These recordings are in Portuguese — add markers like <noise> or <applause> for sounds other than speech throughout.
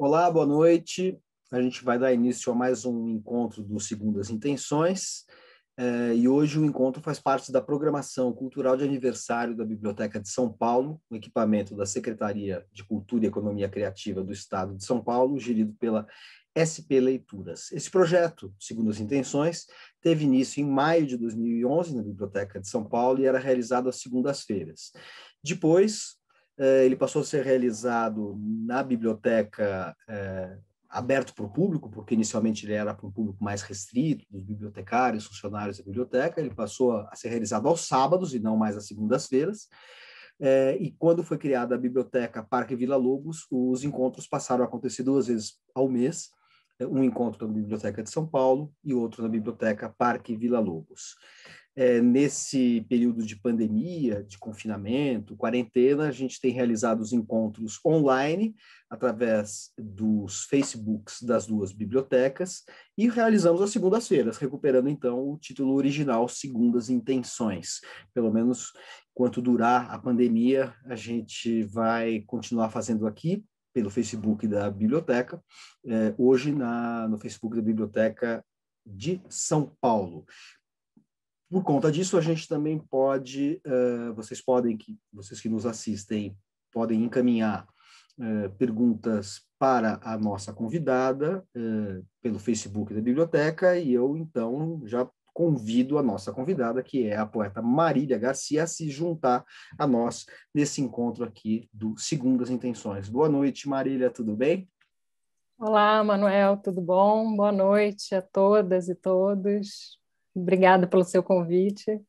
Olá, boa noite. A gente vai dar início a mais um encontro do Segundas Intenções. É, e hoje o encontro faz parte da programação cultural de aniversário da Biblioteca de São Paulo, um equipamento da Secretaria de Cultura e Economia Criativa do Estado de São Paulo, gerido pela SP Leituras. Esse projeto, segundo as intenções, teve início em maio de 2011 na Biblioteca de São Paulo e era realizado às segundas-feiras. Depois, eh, ele passou a ser realizado na biblioteca é, aberto para o público, porque inicialmente ele era para um público mais restrito, dos bibliotecários, funcionários da biblioteca, ele passou a ser realizado aos sábados e não mais às segundas-feiras. É, e quando foi criada a biblioteca Parque Vila Lobos, os encontros passaram a acontecer duas vezes ao mês, um encontro na Biblioteca de São Paulo e outro na Biblioteca Parque Vila Lobos é, nesse período de pandemia, de confinamento, quarentena, a gente tem realizado os encontros online através dos Facebooks das duas bibliotecas e realizamos as segundas-feiras, recuperando então o título original Segundas Intenções. Pelo menos enquanto durar a pandemia, a gente vai continuar fazendo aqui pelo Facebook da biblioteca, eh, hoje na, no Facebook da biblioteca de São Paulo. Por conta disso, a gente também pode, uh, vocês podem, que, vocês que nos assistem, podem encaminhar uh, perguntas para a nossa convidada uh, pelo Facebook da biblioteca e eu então já convido a nossa convidada, que é a poeta Marília Garcia, a se juntar a nós nesse encontro aqui do Segundas Intenções. Boa noite, Marília, tudo bem? Olá, Manuel, tudo bom? Boa noite a todas e todos. Obrigada pelo seu convite.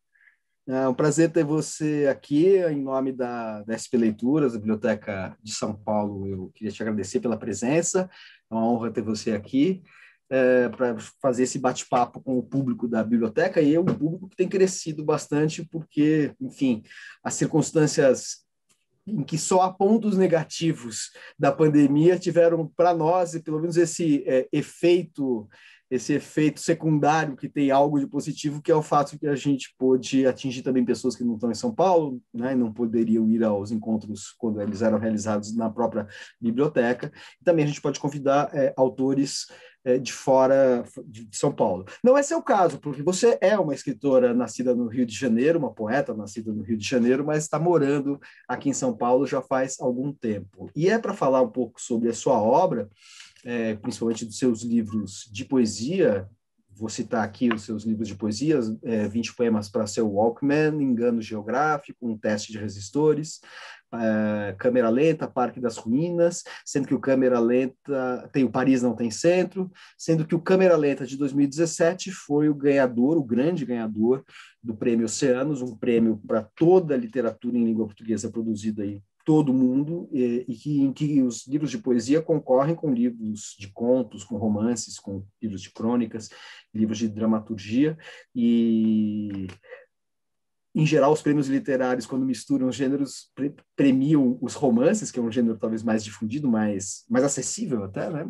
É um prazer ter você aqui. Em nome da, da SP Leituras, da Biblioteca de São Paulo, eu queria te agradecer pela presença. É uma honra ter você aqui. É, para fazer esse bate-papo com o público da biblioteca e o é um público que tem crescido bastante porque, enfim, as circunstâncias em que só há pontos negativos da pandemia tiveram para nós e pelo menos esse é, efeito esse efeito secundário que tem algo de positivo, que é o fato que a gente pôde atingir também pessoas que não estão em São Paulo, né, não poderiam ir aos encontros quando eles eram realizados na própria biblioteca. E também a gente pode convidar é, autores é, de fora de São Paulo. Não é seu caso, porque você é uma escritora nascida no Rio de Janeiro, uma poeta nascida no Rio de Janeiro, mas está morando aqui em São Paulo já faz algum tempo. E é para falar um pouco sobre a sua obra é, principalmente dos seus livros de poesia. Vou citar aqui os seus livros de poesia, é, 20 poemas para seu Walkman, Engano Geográfico, Um Teste de Resistores, é, Câmera Lenta, Parque das Ruínas, sendo que o Câmera Lenta tem o Paris Não Tem Centro, sendo que o Câmera Lenta de 2017 foi o ganhador, o grande ganhador do Prêmio Oceanos, um prêmio para toda a literatura em língua portuguesa produzida aí todo mundo e, é, e que, em que os livros de poesia concorrem com livros de contos, com romances, com livros de crônicas, livros de dramaturgia e em geral, os prêmios literários, quando misturam os gêneros, pre premiam os romances, que é um gênero talvez mais difundido, mais, mais acessível até, né?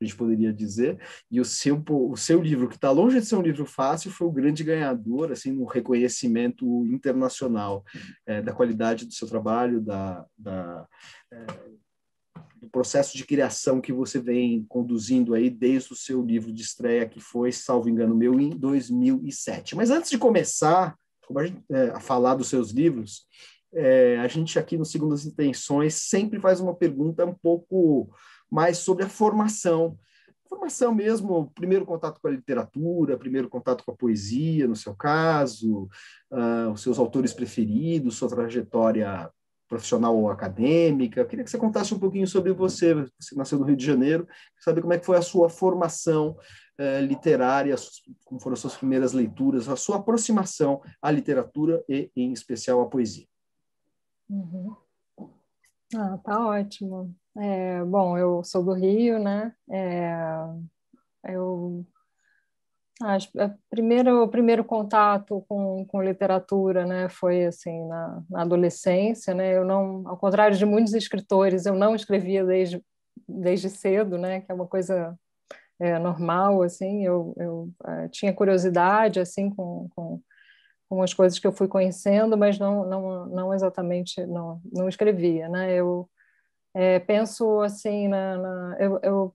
A gente poderia dizer. E o seu, o seu livro, que está longe de ser um livro fácil, foi o grande ganhador, assim, no reconhecimento internacional é, da qualidade do seu trabalho, da, da é, do processo de criação que você vem conduzindo aí desde o seu livro de estreia, que foi, salvo engano meu, em 2007. Mas antes de começar como a, gente, é, a falar dos seus livros, é, a gente aqui no Segundas Intenções sempre faz uma pergunta um pouco mais sobre a formação. Formação mesmo, primeiro contato com a literatura, primeiro contato com a poesia, no seu caso, uh, os seus autores preferidos, sua trajetória profissional ou acadêmica. Eu queria que você contasse um pouquinho sobre você. Você nasceu no Rio de Janeiro, saber como é que foi a sua formação eh, literária, como foram as suas primeiras leituras, a sua aproximação à literatura e, em especial, à poesia. Uhum. Ah, tá ótimo. É, bom, eu sou do Rio, né? É, eu Acho que o primeiro contato com, com literatura né, foi assim na, na, adolescência. Né, eu não, ao contrário de muitos escritores, eu não escrevia desde, desde cedo, né, que é uma coisa é, normal. Assim, eu, eu é, tinha curiosidade assim com, com, com as coisas que eu fui conhecendo, mas não, não, não exatamente não, não escrevia. Né, eu é, penso assim na, na eu, eu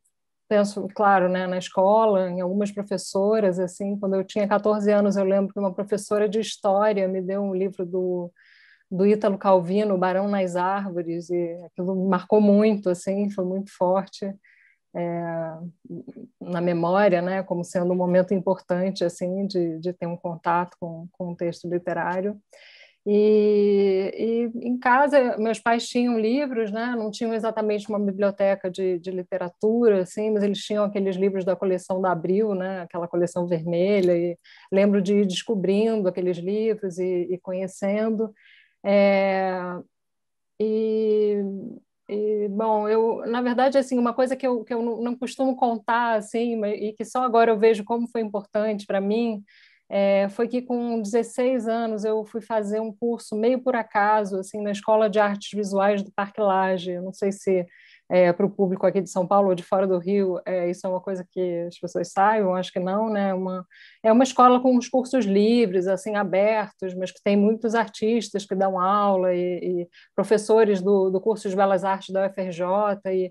penso, claro, né, na escola, em algumas professoras, assim, quando eu tinha 14 anos, eu lembro que uma professora de história me deu um livro do do Ítalo Calvino, O Barão nas Árvores, e aquilo me marcou muito, assim, foi muito forte. É, na memória, né, como sendo um momento importante assim de, de ter um contato com, com um texto literário. E, e, em casa, meus pais tinham livros, né? não tinham exatamente uma biblioteca de, de, literatura, assim, mas eles tinham aqueles livros da coleção da Abril, né? aquela coleção vermelha, e lembro de ir descobrindo aqueles livros e, e conhecendo. É, e, e, bom, eu, na verdade, assim, uma coisa que eu, que eu não costumo contar, assim, e que só agora eu vejo como foi importante para mim, é, foi que com 16 anos eu fui fazer um curso meio por acaso, assim, na Escola de Artes Visuais do Parque Lage. Não sei se é, para o público aqui de São Paulo ou de fora do Rio, é, isso é uma coisa que as pessoas saibam, acho que não, né? Uma, é uma escola com os cursos livres, assim, abertos, mas que tem muitos artistas que dão aula e, e professores do, do curso de Belas Artes da UFRJ e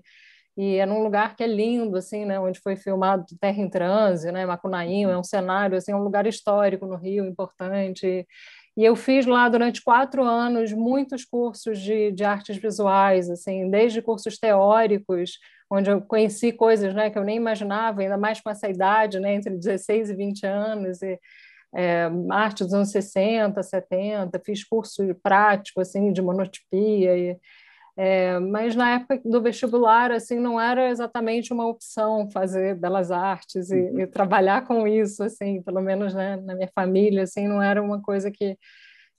e é num lugar que é lindo, assim, né, onde foi filmado Terra em Transe, né, Macunaíma, uhum. é um cenário, assim, é um lugar histórico no Rio, importante, e eu fiz lá durante quatro anos muitos cursos de, de artes visuais, assim, desde cursos teóricos, onde eu conheci coisas né, que eu nem imaginava, ainda mais com essa idade, né, entre 16 e 20 anos, e é, arte dos anos 60, 70, fiz curso prático assim, de monotipia, e é, mas na época do vestibular, assim, não era exatamente uma opção fazer belas artes e, uhum. e trabalhar com isso, assim, pelo menos né, na minha família, assim, não era uma coisa que,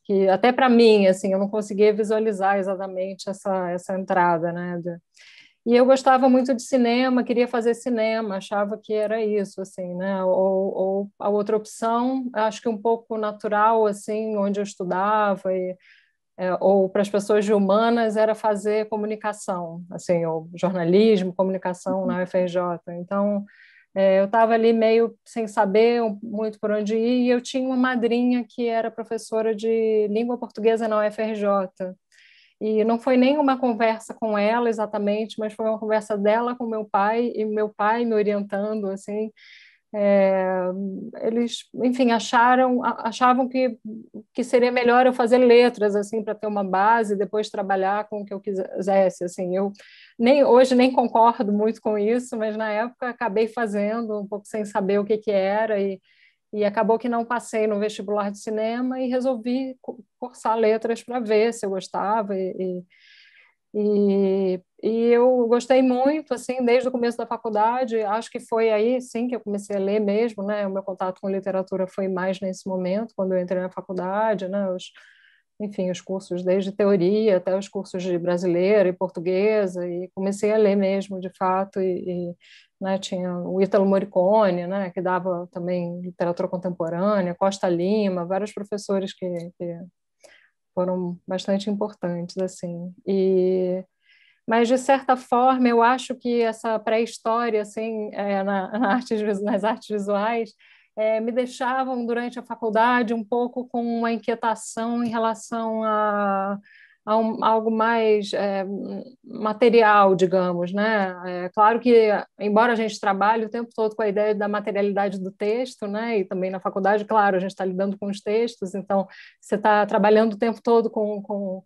que até para mim, assim, eu não conseguia visualizar exatamente essa, essa entrada, né? De, e eu gostava muito de cinema, queria fazer cinema, achava que era isso, assim, né? Ou, ou a outra opção, acho que um pouco natural, assim, onde eu estudava e é, ou para as pessoas de humanas era fazer comunicação, assim, ou jornalismo, comunicação uhum. na UFRJ. Então, é, eu estava ali meio sem saber muito por onde ir, e eu tinha uma madrinha que era professora de língua portuguesa na UFRJ. E não foi nem uma conversa com ela exatamente, mas foi uma conversa dela com meu pai, e meu pai me orientando, assim, é, eles, enfim, acharam, achavam que, que seria melhor eu fazer letras assim para ter uma base, depois trabalhar com o que eu quisesse. Assim, eu nem hoje nem concordo muito com isso, mas na época acabei fazendo um pouco sem saber o que que era e, e acabou que não passei no vestibular de cinema e resolvi cursar letras para ver se eu gostava e, e e, e eu gostei muito, assim, desde o começo da faculdade. Acho que foi aí, sim, que eu comecei a ler mesmo, né? O meu contato com literatura foi mais nesse momento, quando eu entrei na faculdade, né? Os, enfim, os cursos desde teoria até os cursos de brasileira e portuguesa, e comecei a ler mesmo, de fato, e, e né, tinha o Ítalo Morricone, né, que dava também literatura contemporânea, Costa Lima, vários professores que, que foram bastante importantes assim. E mas de certa forma eu acho que essa pré-história assim é, na, <laughs> na nas artes visuais é, me deixavam durante a faculdade um pouco com uma inquietação em relação a a, um, algo mais é, material, digamos, né? É claro que, embora a gente trabalhe o tempo todo com a ideia da materialidade do texto, né? E também na faculdade, claro, a gente está lidando com os textos, então você está trabalhando o tempo todo com, com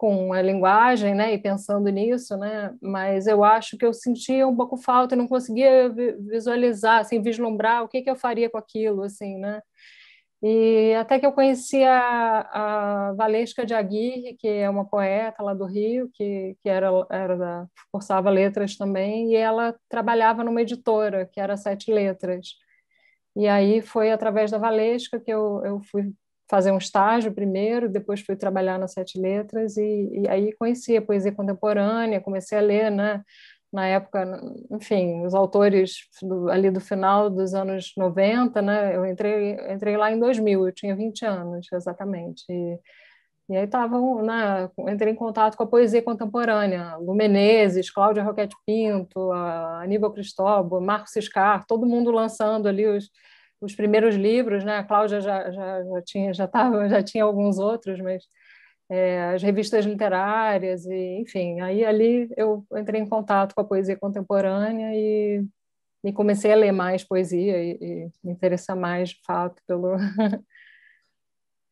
com a linguagem, né, e pensando nisso, né, mas eu acho que eu sentia um pouco falta, e não conseguia visualizar, assim, vislumbrar o que, que eu faria com aquilo, assim, né, e até que eu conheci a, a Valesca de Aguirre, que é uma poeta lá do Rio, que, que era, era da, cursava letras também, e ela trabalhava numa editora, que era Sete Letras. E aí foi através da Valesca que eu, eu fui fazer um estágio primeiro, depois fui trabalhar nas Sete Letras, e, e aí conheci a poesia contemporânea, comecei a ler, né? na época, enfim, os autores do, ali do final dos anos 90, né? Eu entrei, entrei lá em 2000, eu tinha 20 anos, exatamente. E, e aí estavam, né, entrei em contato com a poesia contemporânea, Lu Menezes, Cláudia Roquete Pinto, Aníbal Cristóbal, Marcos Scar, todo mundo lançando ali os, os primeiros livros, né? A Cláudia já, já, já tinha já tava, já tinha alguns outros, mas é, as revistas literárias, e, enfim. Aí ali eu entrei em contato com a poesia contemporânea e, e comecei a ler mais poesia e, e me interessar mais, de fato, pelo... <laughs>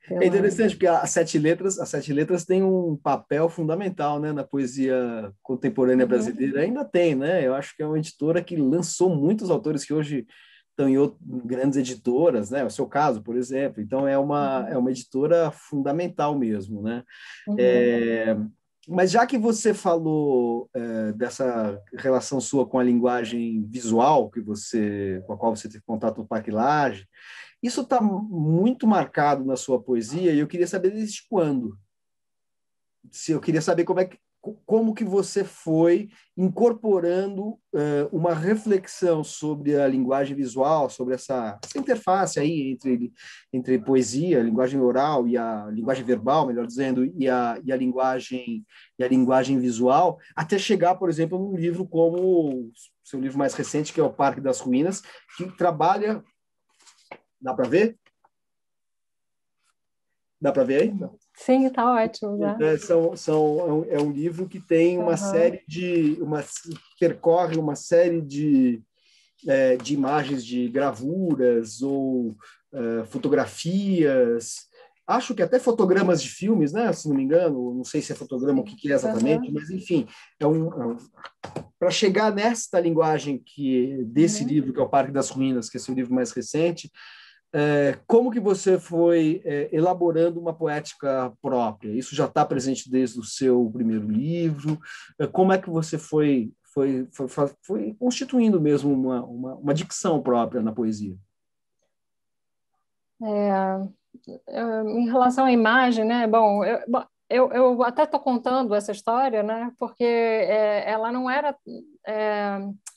É interessante porque as sete letras, as sete letras têm um papel fundamental, né, na poesia contemporânea uhum. brasileira. Uhum. Ainda tem, né? Eu acho que é uma editora que lançou muitos autores que hoje estão em outro, grandes editoras, né? O seu caso, por exemplo. Então, é uma, uhum. é uma editora fundamental mesmo, né? Uhum. É, mas já que você falou é, dessa relação sua com a linguagem visual que você, com a qual você teve contato no Paquilage, isso está muito marcado na sua poesia e eu queria saber desde quando. Se eu queria saber como é que como que você foi incorporando uh, uma reflexão sobre a linguagem visual, sobre essa, essa, interface aí entre, entre poesia, linguagem oral e a linguagem verbal, melhor dizendo, e a, e a linguagem e a linguagem visual, até chegar, por exemplo, num livro como o seu livro mais recente, que é o Parque das Ruínas, que trabalha, dá para ver? Dá para ver aí? Não. Sim, está ótimo. Né? É, são, são, é, é, um, livro que tem uma uhum. série de. Uma, percorre uma série de, é, de imagens de gravuras ou uh, fotografias. Acho que até fotogramas de filmes, né? Se não me engano, não sei se é fotograma o que, que, é exatamente, uhum. mas enfim, é um, é um para chegar nesta linguagem que desse uhum. livro que é o Parque das Ruínas, que é seu livro mais recente, é, como que você foi é, elaborando uma poética própria? Isso já está presente desde o seu primeiro livro? É, como é que você foi, foi, foi, foi constituindo mesmo uma, uma, uma, dicção própria na poesia? É, é, em relação à imagem, né? Bom, eu, eu, eu até estou contando essa história, né? Porque é, ela não era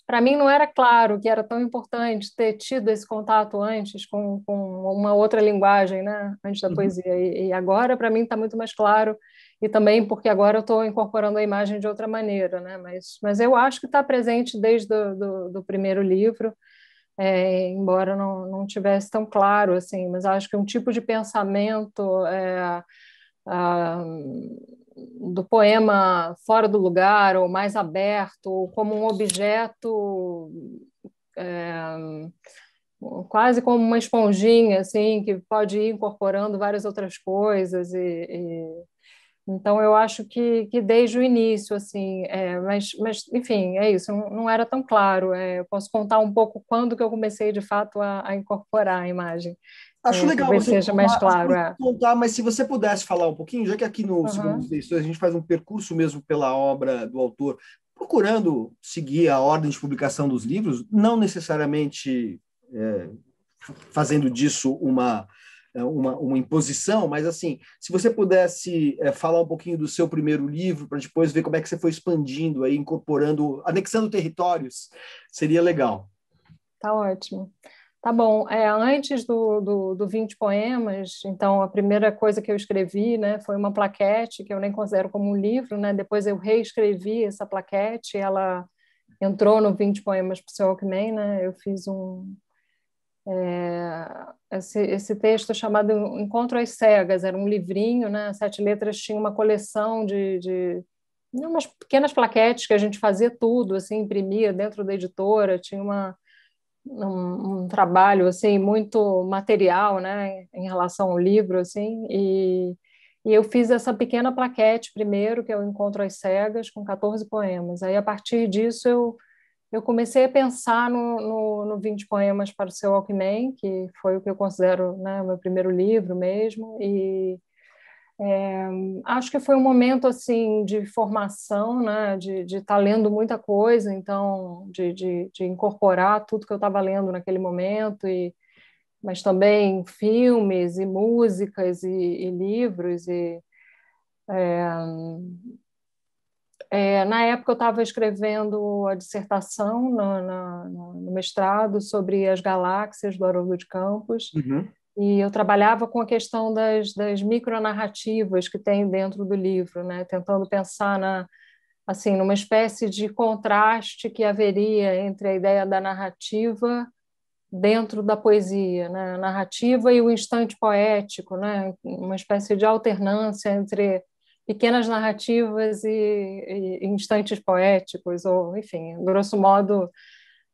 para mim não era claro que era tão importante ter tido esse contato antes com, com uma outra linguagem, né? antes da uhum. poesia. E, e agora, para mim, está muito mais claro, e também porque agora eu estou incorporando a imagem de outra maneira. Né? Mas, mas eu acho que está presente desde do, do, do primeiro livro, é, embora não, não tivesse tão claro, assim, mas acho que um tipo de pensamento. É, a, do poema fora do lugar, ou mais aberto, ou como um objeto. É, quase como uma esponjinha assim que pode ir incorporando várias outras coisas e, e... então eu acho que, que desde o início assim é, mas, mas enfim é isso não, não era tão claro é, eu posso contar um pouco quando que eu comecei de fato a, a incorporar a imagem Acho Sim, é, legal você seja mais claro, é. <laughs> contar, mas se você pudesse falar um pouquinho, já que aqui no uhum. Segundo texto a gente faz um percurso mesmo pela obra do autor, procurando seguir a ordem de publicação dos livros, não necessariamente é, fazendo disso uma, é, uma, uma, imposição, mas assim, se você pudesse é, falar um pouquinho do seu primeiro livro, para depois ver como é que você foi expandindo, aí, incorporando, anexando territórios, seria legal. Tá ótimo. Tá bom. É, antes do, do, do 20 poemas, então a primeira coisa que eu escrevi né, foi uma plaquete, que eu nem considero como um livro, né? depois eu reescrevi essa plaquete, ela entrou no 20 poemas para o seu Alckmin, né? eu fiz um, é, esse, esse, texto chamado Encontro às Cegas, era um livrinho, né? Sete Letras tinha uma coleção de, de umas pequenas plaquetes que a gente fazia tudo, assim, imprimia dentro da editora, tinha uma um, um, trabalho assim muito material, né, em relação ao livro assim, e, e eu fiz essa pequena plaquete primeiro, que é o Encontro às Cegas, com 14 poemas. Aí a partir disso eu eu comecei a pensar no, no, no 20 poemas para o seu Alckmin, que foi o que eu considero né, meu primeiro livro mesmo, e é, acho que foi um momento assim de formação, né, de estar tá lendo muita coisa, então de, de, de incorporar tudo que eu estava lendo naquele momento e mas também filmes e músicas e, e livros e é, é, na época eu estava escrevendo a dissertação no, no, no, mestrado sobre as galáxias do Haroldo de Campos uhum. E eu trabalhava com a questão das, das micronarrativas que tem dentro do livro, né? tentando pensar na, assim, numa espécie de contraste que haveria entre a ideia da narrativa dentro da poesia, né? a narrativa e o instante poético, né? uma espécie de alternância entre pequenas narrativas e, e instantes poéticos, ou, enfim, grosso modo,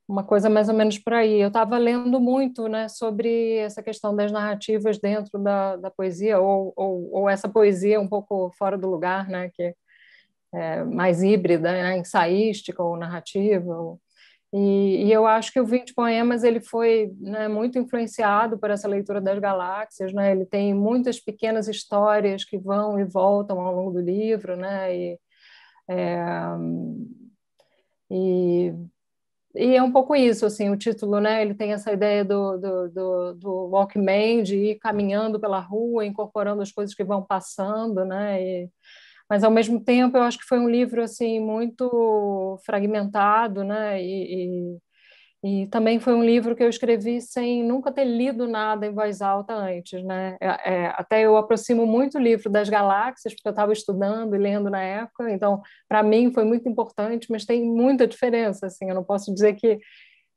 uma coisa mais ou menos por aí. Eu estava lendo muito né, sobre essa questão das narrativas dentro da, da poesia, ou, ou, ou, essa poesia um pouco fora do lugar, né, que é mais híbrida, né, ensaística ou narrativa. Ou... E, e, eu acho que o 20 Poemas ele foi né, muito influenciado por essa leitura das galáxias. Né? Ele tem muitas pequenas histórias que vão e voltam ao longo do livro. Né? E, é, e e é um pouco isso, assim, o título, né? Ele tem essa ideia do, do, do, do Walkman, de ir caminhando pela rua, incorporando as coisas que vão passando, né? E, mas ao mesmo tempo eu acho que foi um livro assim muito fragmentado, né? E, e e também foi um livro que eu escrevi sem nunca ter lido nada em voz alta antes, né? É, é, até eu aproximo muito o livro das galáxias, porque eu estava estudando e lendo na época, então para mim foi muito importante, mas tem muita diferença, assim, eu não posso dizer que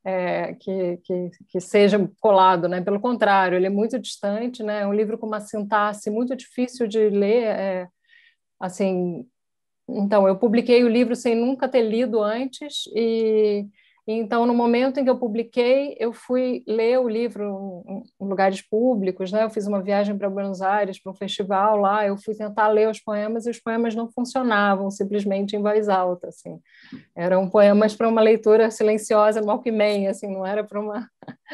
é, que, que, que, seja colado, né? Pelo contrário, ele é muito distante, né? É um livro com uma sintaxe muito difícil de ler, é, assim. Então, eu publiquei o livro sem nunca ter lido antes e então, no momento em que eu publiquei, eu fui ler o livro em lugares públicos, né? Eu fiz uma viagem para Buenos Aires, para um festival lá, eu fui tentar ler os poemas e os poemas não funcionavam, simplesmente em voz alta, assim. Eram poemas para uma leitura silenciosa, que Walkman, assim, não era para uma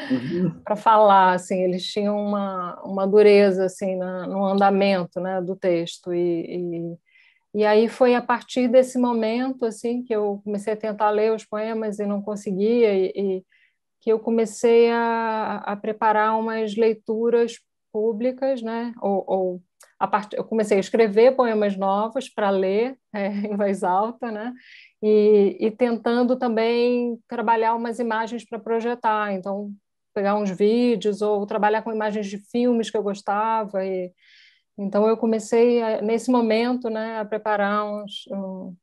uhum. <laughs> para falar, assim, eles tinham uma, uma dureza assim na, no andamento, né, do texto e, e e aí foi a partir desse momento assim que eu comecei a tentar ler os poemas e não conseguia e, e que eu comecei a, a, preparar umas leituras públicas, né? Ou, ou a part... eu comecei a escrever poemas novos para ler <laughs> é, em voz alta, né? E, e tentando também trabalhar umas imagens para projetar. Então pegar uns vídeos ou trabalhar com imagens de filmes que eu gostava e então eu comecei a, eh, nesse momento, né, a preparar uns. Um,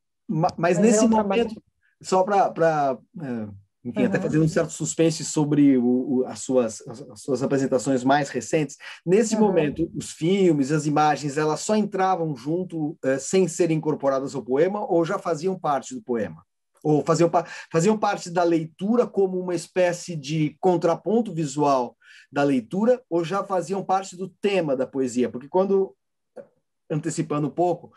mas, nesse um momento, trabalho. só para eh, enfim, uhum. até fazer um certo suspense sobre o, o, as, suas, as suas apresentações mais recentes. Nesse uhum. momento, os filmes, as imagens, elas só entravam junto eh, sem serem incorporadas ao poema ou já faziam parte do poema? ou faziam, faziam parte da leitura como uma espécie de contraponto visual da leitura, ou já faziam parte do tema da poesia? Porque quando, antecipando um pouco,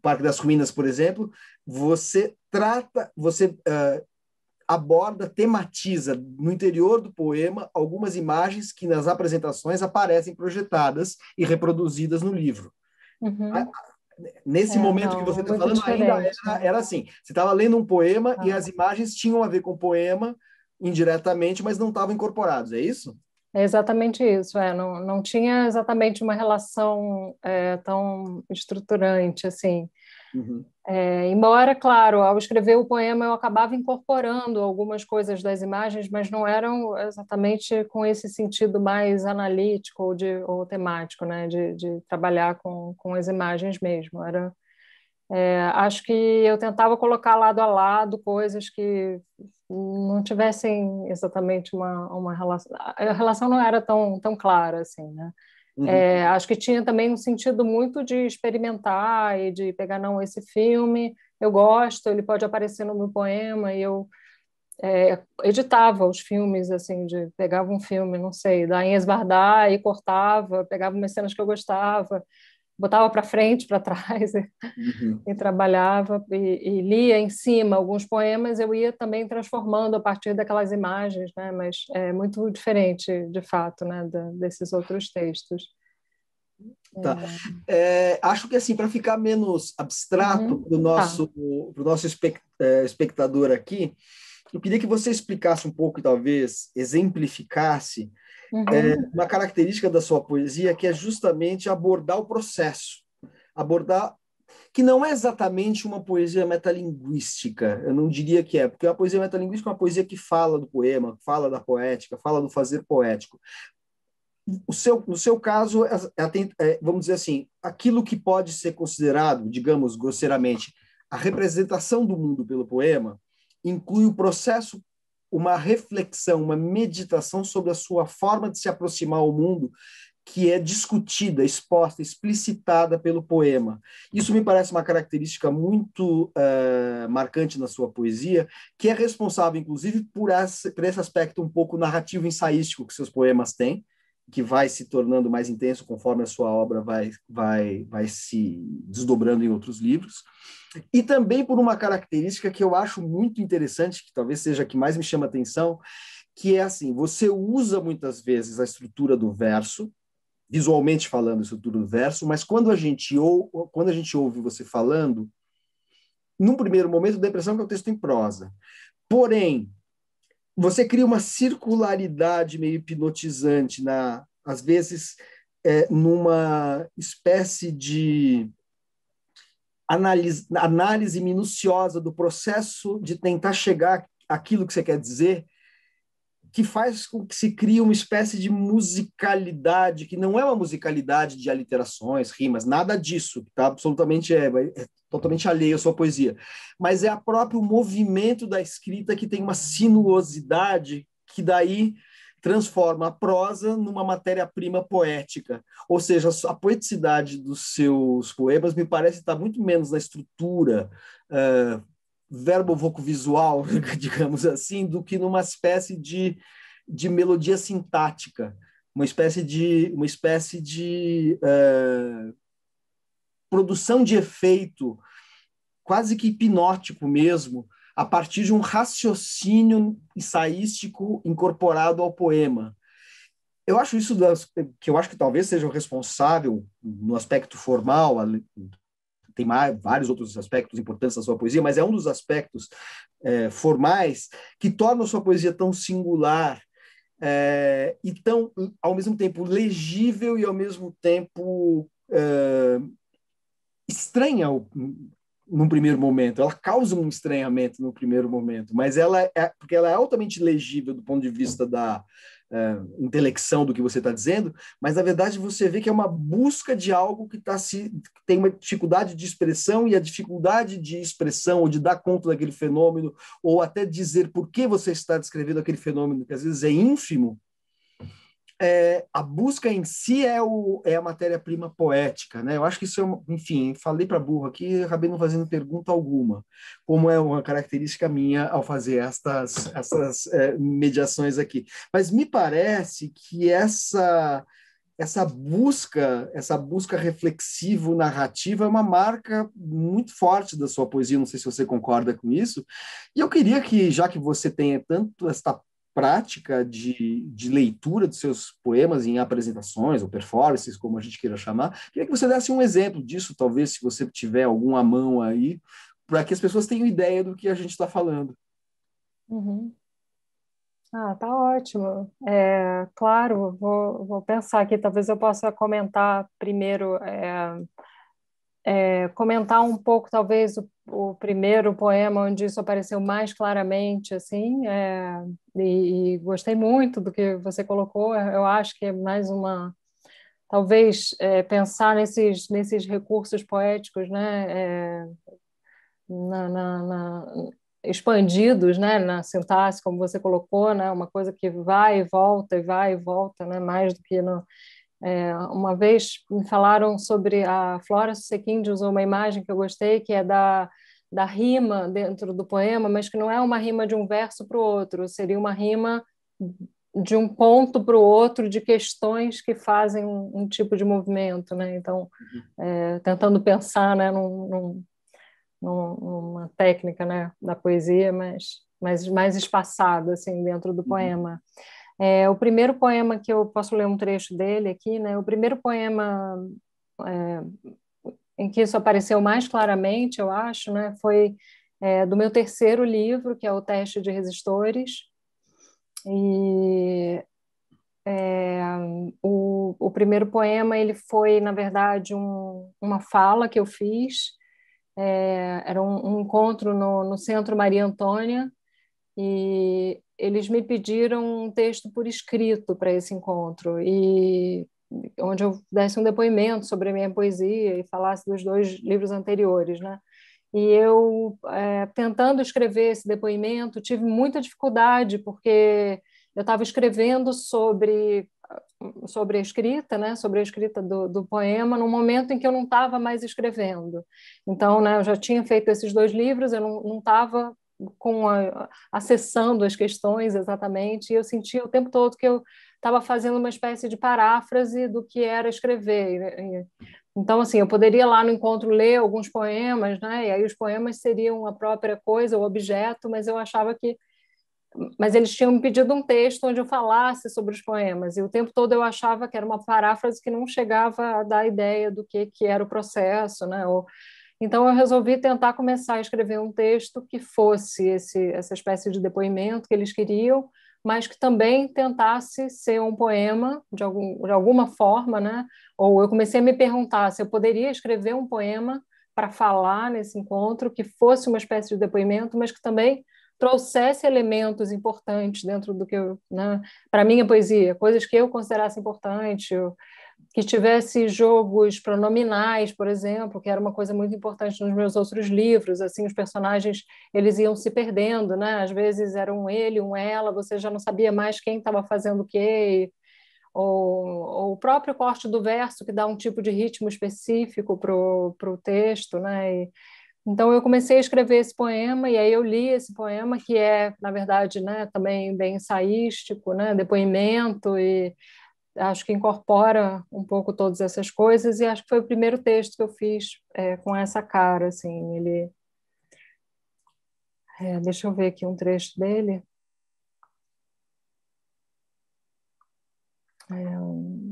Parque das Ruínas, por exemplo, você trata, você uh, aborda, tematiza no interior do poema algumas imagens que nas apresentações aparecem projetadas e reproduzidas no livro. Uhum nesse é, momento não, que você está é falando, ainda era, né? era assim. Você estava lendo um poema ah. e as imagens tinham a ver com o poema indiretamente, mas não estavam incorporados, é isso? É exatamente isso, é. Não, não tinha exatamente uma relação é, tão estruturante, assim. Uhum. É, embora, claro, ao escrever o poema eu acabava incorporando algumas coisas das imagens, mas não eram exatamente com esse sentido mais analítico ou, de, ou temático, né? de, de trabalhar com, com as imagens mesmo. Era, é, acho que eu tentava colocar lado a lado coisas que não tivessem exatamente uma, uma relação. A relação não era tão, tão clara assim, né? Uhum. É, acho que tinha também um sentido muito de experimentar e de pegar, não, esse filme eu gosto, ele pode aparecer no meu poema, e eu é, editava os filmes, assim, de, pegava um filme, não sei, da Inês Bardá e cortava, pegava umas cenas que eu gostava, botava para frente, para <laughs> trás e, uhum. e trabalhava e, e, lia em cima alguns poemas. Eu ia também transformando a partir daquelas imagens, né? Mas é muito diferente, de fato, né? Da, desses outros textos. Tá. É, é acho que assim para ficar menos abstrato uhum. do nosso tá. do nosso é, espectador aqui, eu queria que você explicasse um pouco, talvez exemplificasse é, uhum. É uma característica da sua poesia que é justamente abordar o processo, abordar que não é exatamente uma poesia metalinguística, eu não diria que é, porque a poesia metalinguística é uma poesia que fala do poema, fala da poética, fala do fazer poético. O seu, no seu caso, é, é, é vamos dizer assim, aquilo que pode ser considerado, digamos grosseiramente, a representação do mundo pelo poema, inclui o processo uma reflexão, uma meditação sobre a sua forma de se aproximar ao mundo, que é discutida, exposta, explicitada pelo poema. Isso me parece uma característica muito uh, marcante na sua poesia, que é responsável, inclusive, por, por esse aspecto um pouco narrativo ensaístico que seus poemas têm, que vai se tornando mais intenso conforme a sua obra vai, vai, vai se desdobrando em outros livros e também por uma característica que eu acho muito interessante, que talvez seja a que mais me chama atenção, que é assim, você usa muitas vezes a estrutura do verso, visualmente falando, a estrutura do verso, mas quando a gente, ou, quando a gente ouve você falando, num primeiro momento, dá a impressão que é um texto em prosa. Porém, você cria uma circularidade meio hipnotizante, na, às vezes, é, numa espécie de análise, análise minuciosa do processo de tentar chegar aquilo que você quer dizer, que faz com que se crie uma espécie de musicalidade, que não é uma musicalidade de aliterações, rimas, nada disso, tá? absolutamente é, é, é totalmente alheio à sua poesia, mas é a próprio movimento da escrita que tem uma sinuosidade que daí transforma a prosa numa matéria-prima poética. Ou seja, a poeticidade dos seus poemas me parece estar muito menos na estrutura uh, eh, verbo-voco-visual, <laughs> digamos assim, do que numa espécie de, de melodia sintática, uma espécie de, uma espécie de uh, produção de efeito quase que hipnótico mesmo, a partir de um raciocínio ensaístico incorporado ao poema. Eu acho isso que eu acho que talvez seja o responsável no aspecto formal, tem mais, vários outros aspectos importantes da sua poesia, mas é um dos aspectos é, formais que torna a sua poesia tão singular é, e tão, ao mesmo tempo, legível e, ao mesmo tempo, é, estranha num primeiro momento, ela causa um estranhamento no primeiro momento, mas ela é porque ela é altamente legível do ponto de vista da uh, intelecção do que você está dizendo, mas na verdade você vê que é uma busca de algo que tá se que tem uma dificuldade de expressão e a dificuldade de expressão ou de dar conta daquele fenômeno ou até dizer por que você está descrevendo aquele fenômeno que às vezes é ínfimo é, a busca em si é, o, é a matéria-prima poética, né? Eu acho que isso é, uma, enfim, falei para burro aqui e acabei não fazendo pergunta alguma, como é uma característica minha ao fazer estas, essas é, mediações aqui. Mas me parece que essa essa busca, essa busca reflexivo narrativa é uma marca muito forte da sua poesia, não sei se você concorda com isso. E eu queria que, já que você tenha tanto esta prática de, de leitura de seus poemas em apresentações ou performances, como a gente queira chamar. Queria que você desse um exemplo disso, talvez, se você tiver alguma mão aí, para que as pessoas tenham ideia do que a gente está falando. Uhum. Ah, tá ótimo. É, claro, vou, vou pensar aqui. Talvez eu possa comentar primeiro é, é, comentar um pouco, talvez, o, o, primeiro poema onde isso apareceu mais claramente, assim, é, e, e, gostei muito do que você colocou. É, eu acho que é mais uma, talvez, é, pensar nesses, nesses recursos poéticos, né, é, na, na, na, expandidos, né, na sintaxe, como você colocou, né, uma coisa que vai e volta, e vai e volta, né, mais do que no é, uma vez me falaram sobre a Flora Sequinde usou uma imagem que eu gostei, que é da, da rima dentro do poema, mas que não é uma rima de um verso para o outro, seria uma rima de um ponto para o outro de questões que fazem um, um tipo de movimento, né? Então, uhum. é, tentando pensar, né, num, num, numa técnica, né, da poesia, mas mais, mais espaçado assim dentro do uhum. poema. É, o primeiro poema que eu posso ler um trecho dele aqui, né? O primeiro poema é, em que isso apareceu mais claramente, eu acho, né? Foi é, do meu terceiro livro, que é o Teste de Resistores. E é, o, o, primeiro poema ele foi, na verdade, um, uma fala que eu fiz. É, era um, um encontro no, no Centro Maria Antônia e eles me pediram um texto por escrito para esse encontro e onde eu desse um depoimento sobre a minha poesia e falasse dos dois livros anteriores, né? E eu é, tentando escrever esse depoimento tive muita dificuldade porque eu estava escrevendo sobre sobre a escrita, né, sobre a escrita do, do poema, no momento em que eu não estava mais escrevendo. Então, né, eu já tinha feito esses dois livros, eu não estava com a, acessando as questões exatamente, e eu sentia o tempo todo que eu estava fazendo uma espécie de paráfrase do que era escrever. Então, assim, eu poderia lá no encontro ler alguns poemas, né? E aí os poemas seriam a própria coisa, o objeto, mas eu achava que mas eles tinham me pedido um texto onde eu falasse sobre os poemas, e o tempo todo eu achava que era uma paráfrase que não chegava a dar ideia do que, que era o processo, né? Ou, então, eu resolvi tentar começar a escrever um texto que fosse esse, essa espécie de depoimento que eles queriam, mas que também tentasse ser um poema de, algum, de alguma forma, né? Ou eu comecei a me perguntar se eu poderia escrever um poema para falar nesse encontro que fosse uma espécie de depoimento, mas que também trouxesse elementos importantes dentro do que eu, né? para mim a poesia, coisas que eu considerasse importante, que tivesse jogos pronominais, por exemplo, que era uma coisa muito importante nos meus outros livros, assim, os personagens, eles iam se perdendo, né? Às vezes era um ele, um ela, você já não sabia mais quem estava fazendo o quê, ou, ou, o próprio corte do verso, que dá um tipo de ritmo específico para o texto, né? E, então eu comecei a escrever esse poema e aí eu li esse poema que é, na verdade, né, também bem ensaístico, né, depoimento e acho que incorpora um pouco todas essas coisas e acho que foi o primeiro texto que eu fiz é, com essa cara, assim, ele... É, deixa eu ver aqui um trecho dele. É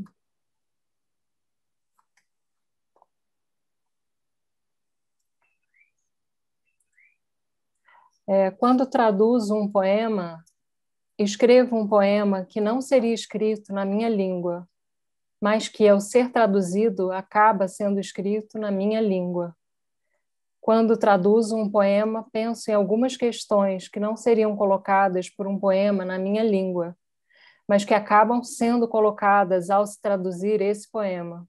É, quando traduzo um poema, escrevo um poema que não seria escrito na minha língua, mas que, ao ser traduzido, acaba sendo escrito na minha língua. Quando traduzo um poema, penso em algumas questões que não seriam colocadas por um poema na minha língua, mas que acabam sendo colocadas ao se traduzir esse poema.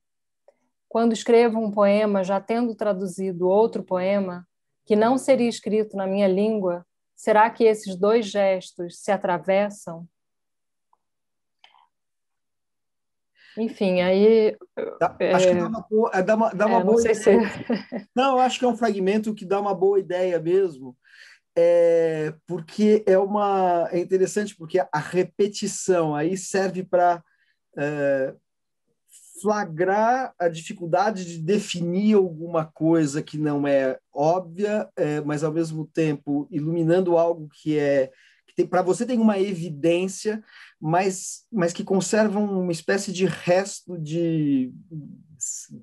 Quando escrevo um poema já tendo traduzido outro poema, que não seria escrito na minha língua, Será que esses dois gestos se atravessam? Enfim, aí. Tá, é, acho que dá uma, boa, é, dá uma, dá é, uma é, boa não ideia. Se... Não, acho que é um fragmento que dá uma boa ideia mesmo, é, porque é uma. É interessante, porque a repetição aí serve para flagrar a dificuldade de definir alguma coisa que não é óbvia, é, mas ao mesmo tempo iluminando algo que é que para você tem uma evidência, mas mas que conserva uma espécie de resto de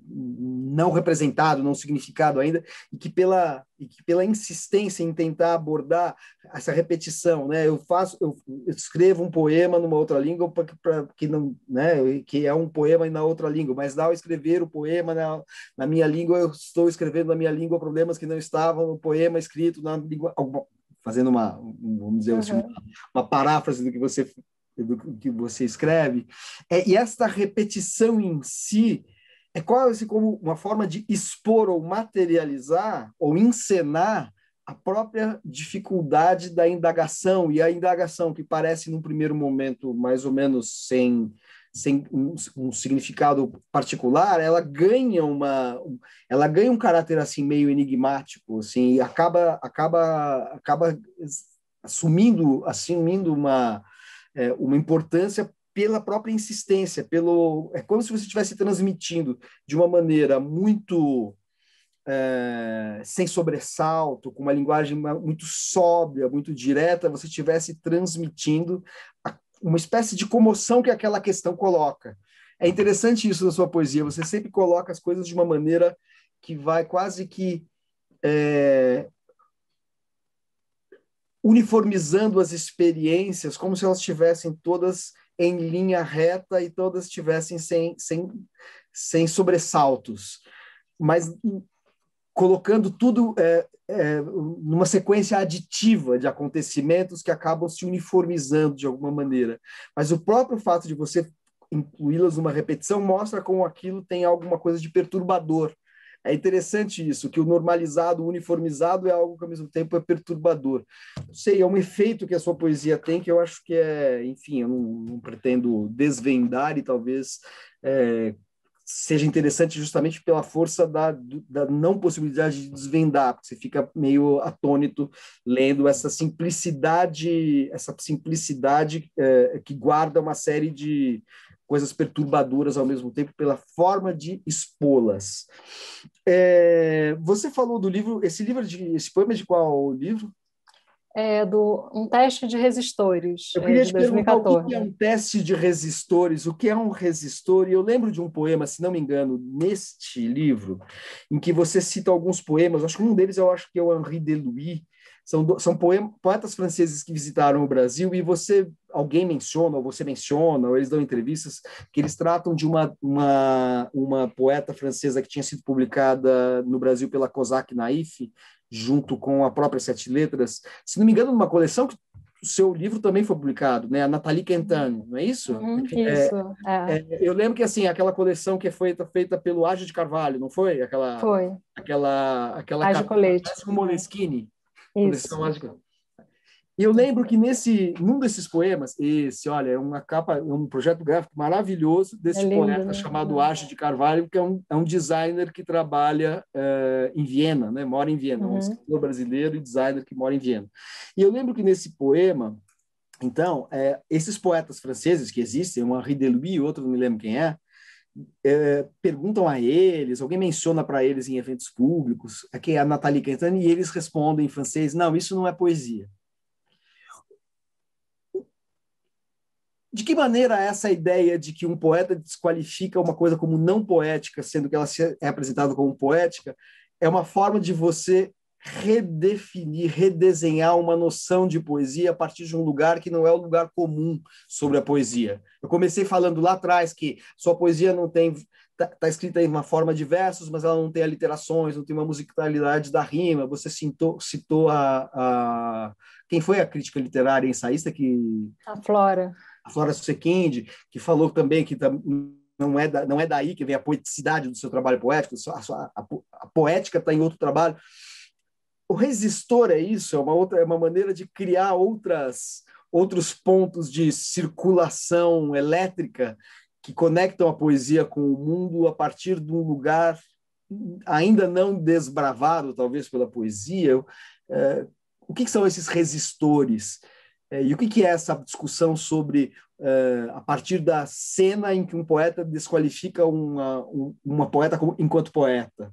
não representado, não significado ainda, e que pela, e que pela insistência em tentar abordar essa repetição, né? Eu faço, eu, escrevo um poema numa outra língua para que não, né? Que é um poema na outra língua, mas ao escrever o poema na, na minha língua, eu estou escrevendo na minha língua problemas que não estavam no poema escrito na língua, fazendo uma, vamos dizer uhum. assim, uma, uma paráfrase do que você do que você escreve, é, e esta repetição em si, é quase assim como uma forma de expor ou materializar ou encenar a própria dificuldade da indagação e a indagação que parece num primeiro momento mais ou menos sem sem um, um, significado particular, ela ganha uma, ela ganha um caráter assim meio enigmático, assim, acaba acaba acaba assumindo assumindo uma é, uma importância pela própria insistência, pelo é como se você estivesse transmitindo de uma maneira muito é, sem sobressalto, com uma linguagem muito sóbria, muito direta, você estivesse transmitindo uma espécie de comoção que aquela questão coloca. É interessante isso na sua poesia, você sempre coloca as coisas de uma maneira que vai quase que é, uniformizando as experiências como se elas tivessem todas em linha reta e todas estivessem sem, sem, sem sobressaltos, mas colocando tudo é, é, numa sequência aditiva de acontecimentos que acabam se uniformizando de alguma maneira. Mas o próprio fato de você incluí-las numa repetição mostra como aquilo tem alguma coisa de perturbador é interessante isso, que o normalizado, o uniformizado é algo que ao mesmo tempo é perturbador. Não sei, é um efeito que a sua poesia tem que eu acho que é, enfim, eu não, não pretendo desvendar e talvez é, seja interessante justamente pela força da, da não possibilidade de desvendar, porque você fica meio atônito lendo essa simplicidade, essa simplicidade é, que guarda uma série de coisas perturbadoras ao mesmo tempo pela forma de expô-las. É, você falou do livro, esse livro de esse poema é de qual livro? É do um teste de resistores. Eu é queria é, te 2014. perguntar o que é um teste de resistores, o que é um resistor. E eu lembro de um poema, se não me engano, neste livro, em que você cita alguns poemas. Acho que um deles eu acho que é o Henri Deluy, são, são poetas franceses que visitaram o Brasil e você, alguém menciona, ou você menciona, ou eles dão entrevistas, que eles tratam de uma, uma, uma poeta francesa que tinha sido publicada no Brasil pela COSAC Naif, junto com a própria Sete Letras, se não me engano, numa coleção que o seu livro também foi publicado, né? A Nathalie Quentin, não é isso? Hum, isso. É, é. É, eu lembro que assim aquela coleção que foi é feita, feita pelo Ágio de Carvalho, não foi? Aquela. Foi. Aquela aquela. Ágio Colete. Com Moleskine. Coleção Mágica. E eu lembro que nesse, num desses poemas, esse, olha, é uma capa, é um projeto gráfico maravilhoso desse é poeta né? chamado Acho de Carvalho, que é um, é um designer que trabalha uh, em Viena, né? Mora em Viena, é uhum. um escritor brasileiro e designer que mora em Viena. E eu lembro que nesse poema, então, é, esses poetas franceses que existem, um Henri Deluy e outro não me lembro quem é, é, perguntam a eles, alguém menciona para eles em eventos públicos, aqui é a Nathalie cantando, e eles respondem em francês: não, isso não é poesia. De que maneira essa ideia de que um poeta desqualifica uma coisa como não poética, sendo que ela é apresentada como poética, é uma forma de você redefinir, redesenhar uma noção de poesia a partir de um lugar que não é o lugar comum sobre a poesia. Eu comecei falando lá atrás que sua poesia não tem está tá escrita em uma forma de versos, mas ela não tem aliterações, não tem uma musicalidade da rima. Você citou, citou a, a quem foi a crítica literária ensaísta que a Flora, a Flora Sequinde, que falou também que não é, da, não é daí que vem a poeticidade do seu trabalho poético, a, sua, a, a poética está em outro trabalho o resistor é isso, é uma outra, é uma maneira de criar outras outros pontos de circulação elétrica que conectam a poesia com o mundo a partir de um lugar ainda não desbravado, talvez pela poesia. É, o que, que, são esses resistores? É, e o que, que, é essa discussão sobre é, a partir da cena em que um poeta desqualifica uma, uma poeta como, enquanto poeta?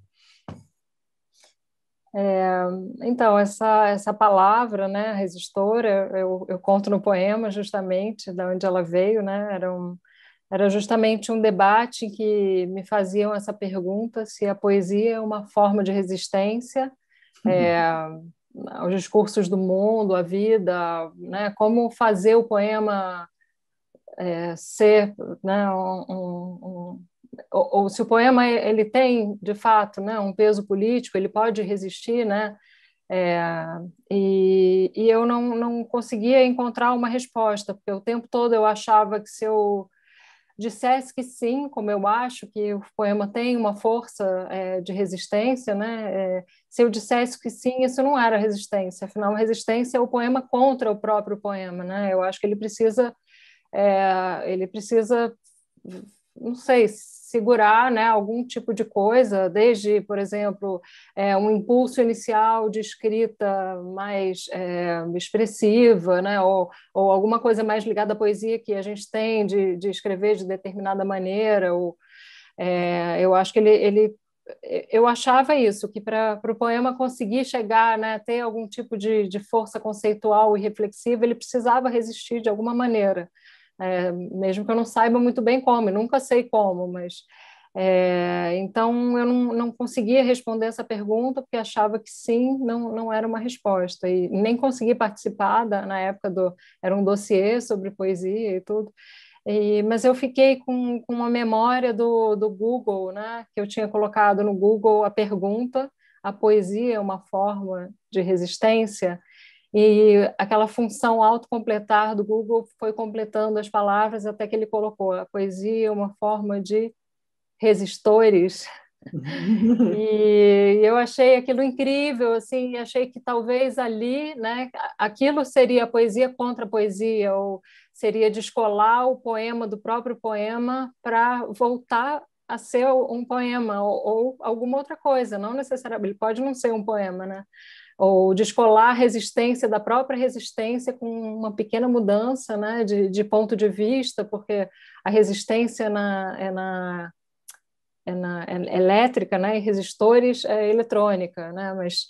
É, então, essa, essa palavra, né, resistora, eu, eu conto no poema justamente de onde ela veio, né, era, um, era justamente um debate que me faziam essa pergunta se a poesia é uma forma de resistência é, uhum. é, aos discursos do mundo, à vida, né, como fazer o poema é, ser né, um, um, ou, ou, se o poema ele tem de fato né, um peso político, ele pode resistir, né? É, e, e, eu não, não conseguia encontrar uma resposta, porque o tempo todo eu achava que se eu dissesse que sim, como eu acho que o poema tem uma força é, de resistência, né? É, se eu dissesse que sim, isso não era resistência, afinal, resistência é o poema contra o próprio poema, né? Eu acho que ele precisa, é, ele precisa, não sei, segurar né, algum tipo de coisa, desde, por exemplo, é, um impulso inicial de escrita mais é, expressiva, né, ou, ou, alguma coisa mais ligada à poesia que a gente tem de, de escrever de determinada maneira. Ou, é, eu acho que ele, ele eu achava isso, que para o poema conseguir chegar, né, ter algum tipo de, de, força conceitual e reflexiva, ele precisava resistir de alguma maneira é, mesmo que eu não saiba muito bem como, nunca sei como, mas. É, então eu não, não conseguia responder essa pergunta porque achava que sim não, não era uma resposta e nem consegui participar da, na época do era um dossiê sobre poesia e tudo e, mas eu fiquei com, com uma memória do, do Google né que eu tinha colocado no Google a pergunta a poesia é uma forma de resistência e aquela função autocompletar do Google foi completando as palavras até que ele colocou a poesia uma forma de resistores. <laughs> e eu achei aquilo incrível, assim, achei que talvez ali, né, aquilo seria poesia contra poesia, ou seria descolar o poema do próprio poema para voltar a ser um poema ou, ou, alguma outra coisa, não necessariamente, ele pode não ser um poema, né? ou descolar a resistência da própria resistência com uma pequena mudança né, de, de ponto de vista, porque a resistência é na, é na, é na é elétrica né, e resistores é eletrônica, né, mas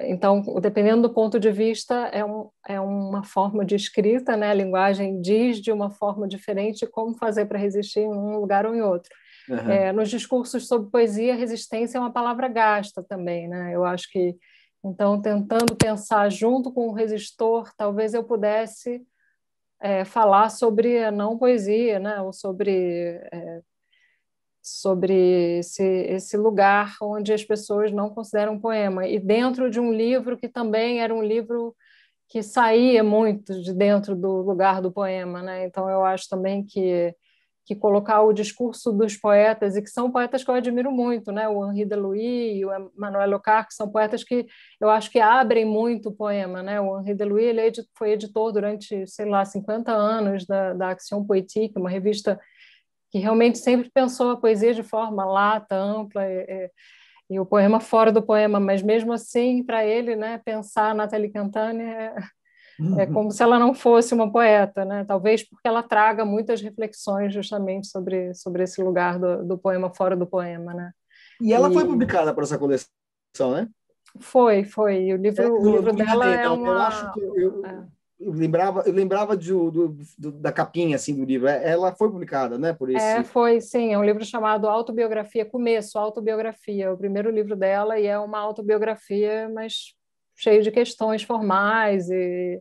então, dependendo do ponto de vista, é, um, é uma forma de escrita, né? a linguagem diz de uma forma diferente como fazer para resistir em um lugar ou em outro. Uhum. É, nos discursos sobre poesia, resistência é uma palavra gasta também. Né? Eu acho que então, tentando pensar junto com o resistor, talvez eu pudesse é, falar sobre a não poesia, né? Ou sobre é, sobre esse, esse lugar onde as pessoas não consideram poema. E dentro de um livro que também era um livro que saía muito de dentro do lugar do poema. Né? Então, eu acho também que que colocar o discurso dos poetas, e que são poetas que eu admiro muito, né? o Henri de Louis e o Emmanuel Locar, que são poetas que eu acho que abrem muito o poema. Né? O Henri de Louis ele é foi editor durante, sei lá, 50 anos da, da Action Poétique, uma revista que realmente sempre pensou a poesia de forma lata, ampla, e, e, e o poema fora do poema, mas mesmo assim, para ele, né, pensar Nathalie Cantani é é uhum. como se ela não fosse uma poeta, né? Talvez porque ela traga muitas reflexões justamente sobre, sobre esse lugar do, do poema fora do poema, né? E ela e... foi publicada para essa coleção, né? Foi, foi. o livro, é, o livro dela é então, uma... Eu acho que eu, é. eu lembrava, eu lembrava de, do, do, da capinha assim do livro. É, ela foi publicada, né? Por é, esse... É, foi, sim. É um livro chamado Autobiografia Começo, Autobiografia. É o primeiro livro dela e é uma autobiografia, mas cheio de questões formais e,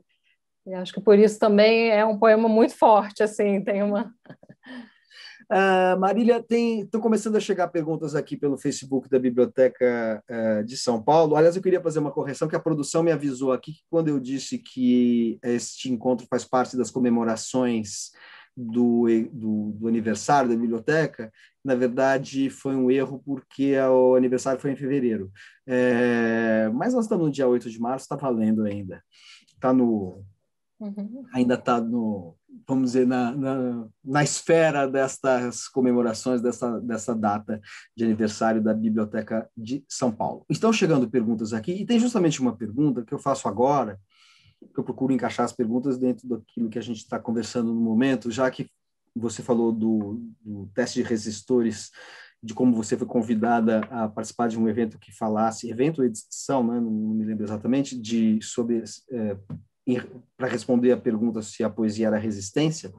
e acho que por isso também é um poema muito forte, assim, tem uma... Uh, <laughs> Marília, tem estão começando a chegar perguntas aqui pelo Facebook da Biblioteca uh, de São Paulo. Aliás, eu queria fazer uma correção que a produção me avisou aqui que quando eu disse que este encontro faz parte das comemorações do, do, do aniversário da biblioteca, na verdade, foi um erro porque o aniversário foi em fevereiro. É, mas nós estamos no dia 8 de março, está valendo ainda. Está no. Uhum. Ainda está no. Vamos dizer, na, na, na, esfera destas comemorações, dessa, dessa data de aniversário da Biblioteca de São Paulo. Estão chegando perguntas aqui, e tem justamente uma pergunta que eu faço agora, que eu procuro encaixar as perguntas dentro daquilo que a gente está conversando no momento, já que você falou do, do teste de resistores, de como você foi convidada a participar de um evento que falasse, evento ou edição, né, não me lembro exatamente, de sobre é, para responder a pergunta se a poesia era resistência,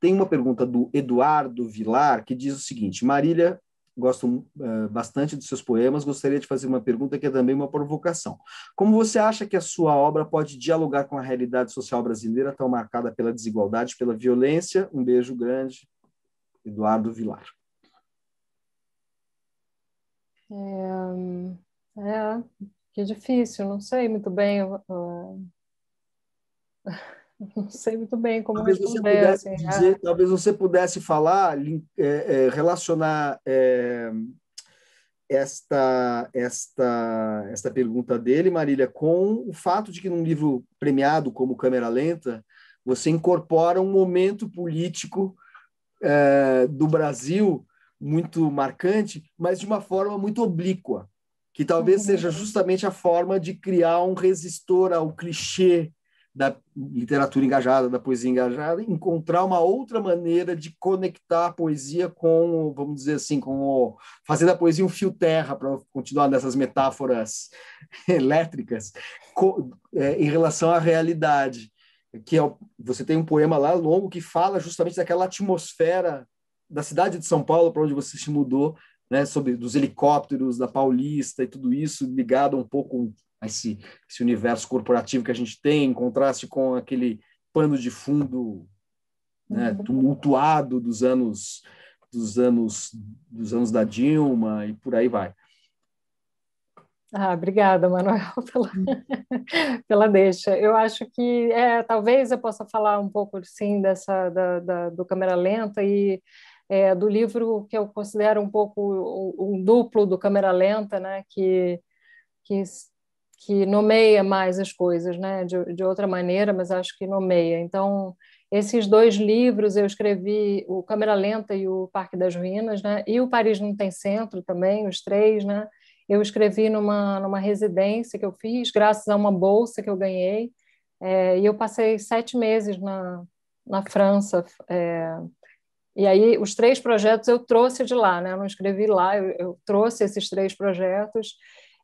tem uma pergunta do Eduardo Vilar que diz o seguinte: Marília gosto uh, bastante dos seus poemas, gostaria de fazer uma pergunta que é também uma provocação. Como você acha que a sua obra pode dialogar com a realidade social brasileira tão marcada pela desigualdade, pela violência? Um beijo grande, Eduardo Vilar. É, é que difícil, não sei muito bem. Uh... Não sei muito bem como talvez você pudesse assim, dizer, talvez você pudesse falar, é, é, relacionar é, esta, esta, esta pergunta dele, Marília, com o fato de que num livro premiado como Câmera Lenta, você incorpora um momento político é, do Brasil muito marcante, mas de uma forma muito oblíqua, que talvez uhum. seja justamente a forma de criar um resistor ao clichê da literatura engajada, da poesia engajada, encontrar uma outra maneira de conectar a poesia com, vamos dizer assim, com o, fazer da poesia um fio terra, para continuar nessas metáforas <laughs> elétricas, é, em relação à realidade. Que é, você tem um poema lá longo que fala justamente daquela atmosfera da cidade de São Paulo, para onde você se mudou, né, sobre dos helicópteros da Paulista e tudo isso ligado um pouco esse, esse universo corporativo que a gente tem, em contraste com aquele pano de fundo né, uhum. tumultuado dos anos dos anos dos anos da Dilma e por aí vai. Ah, obrigada, Manuel, <laughs> pela, pela deixa. Eu acho que é, talvez eu possa falar um pouco, sim, dessa, da, da do Câmera Lenta e é, do livro que eu considero um pouco um, um duplo do Câmera Lenta, né, que, que que nomeia mais as coisas, né? De, de outra maneira, mas acho que nomeia. Então, esses dois livros eu escrevi, o Câmera Lenta e o Parque das Ruínas, né? E o Paris Não Tem Centro também, os três, né? Eu escrevi numa, numa residência que eu fiz, graças a uma bolsa que eu ganhei. É, e eu passei sete meses na, na França. É, e aí, os três projetos eu trouxe de lá, né? Eu não escrevi lá, eu, eu trouxe esses três projetos.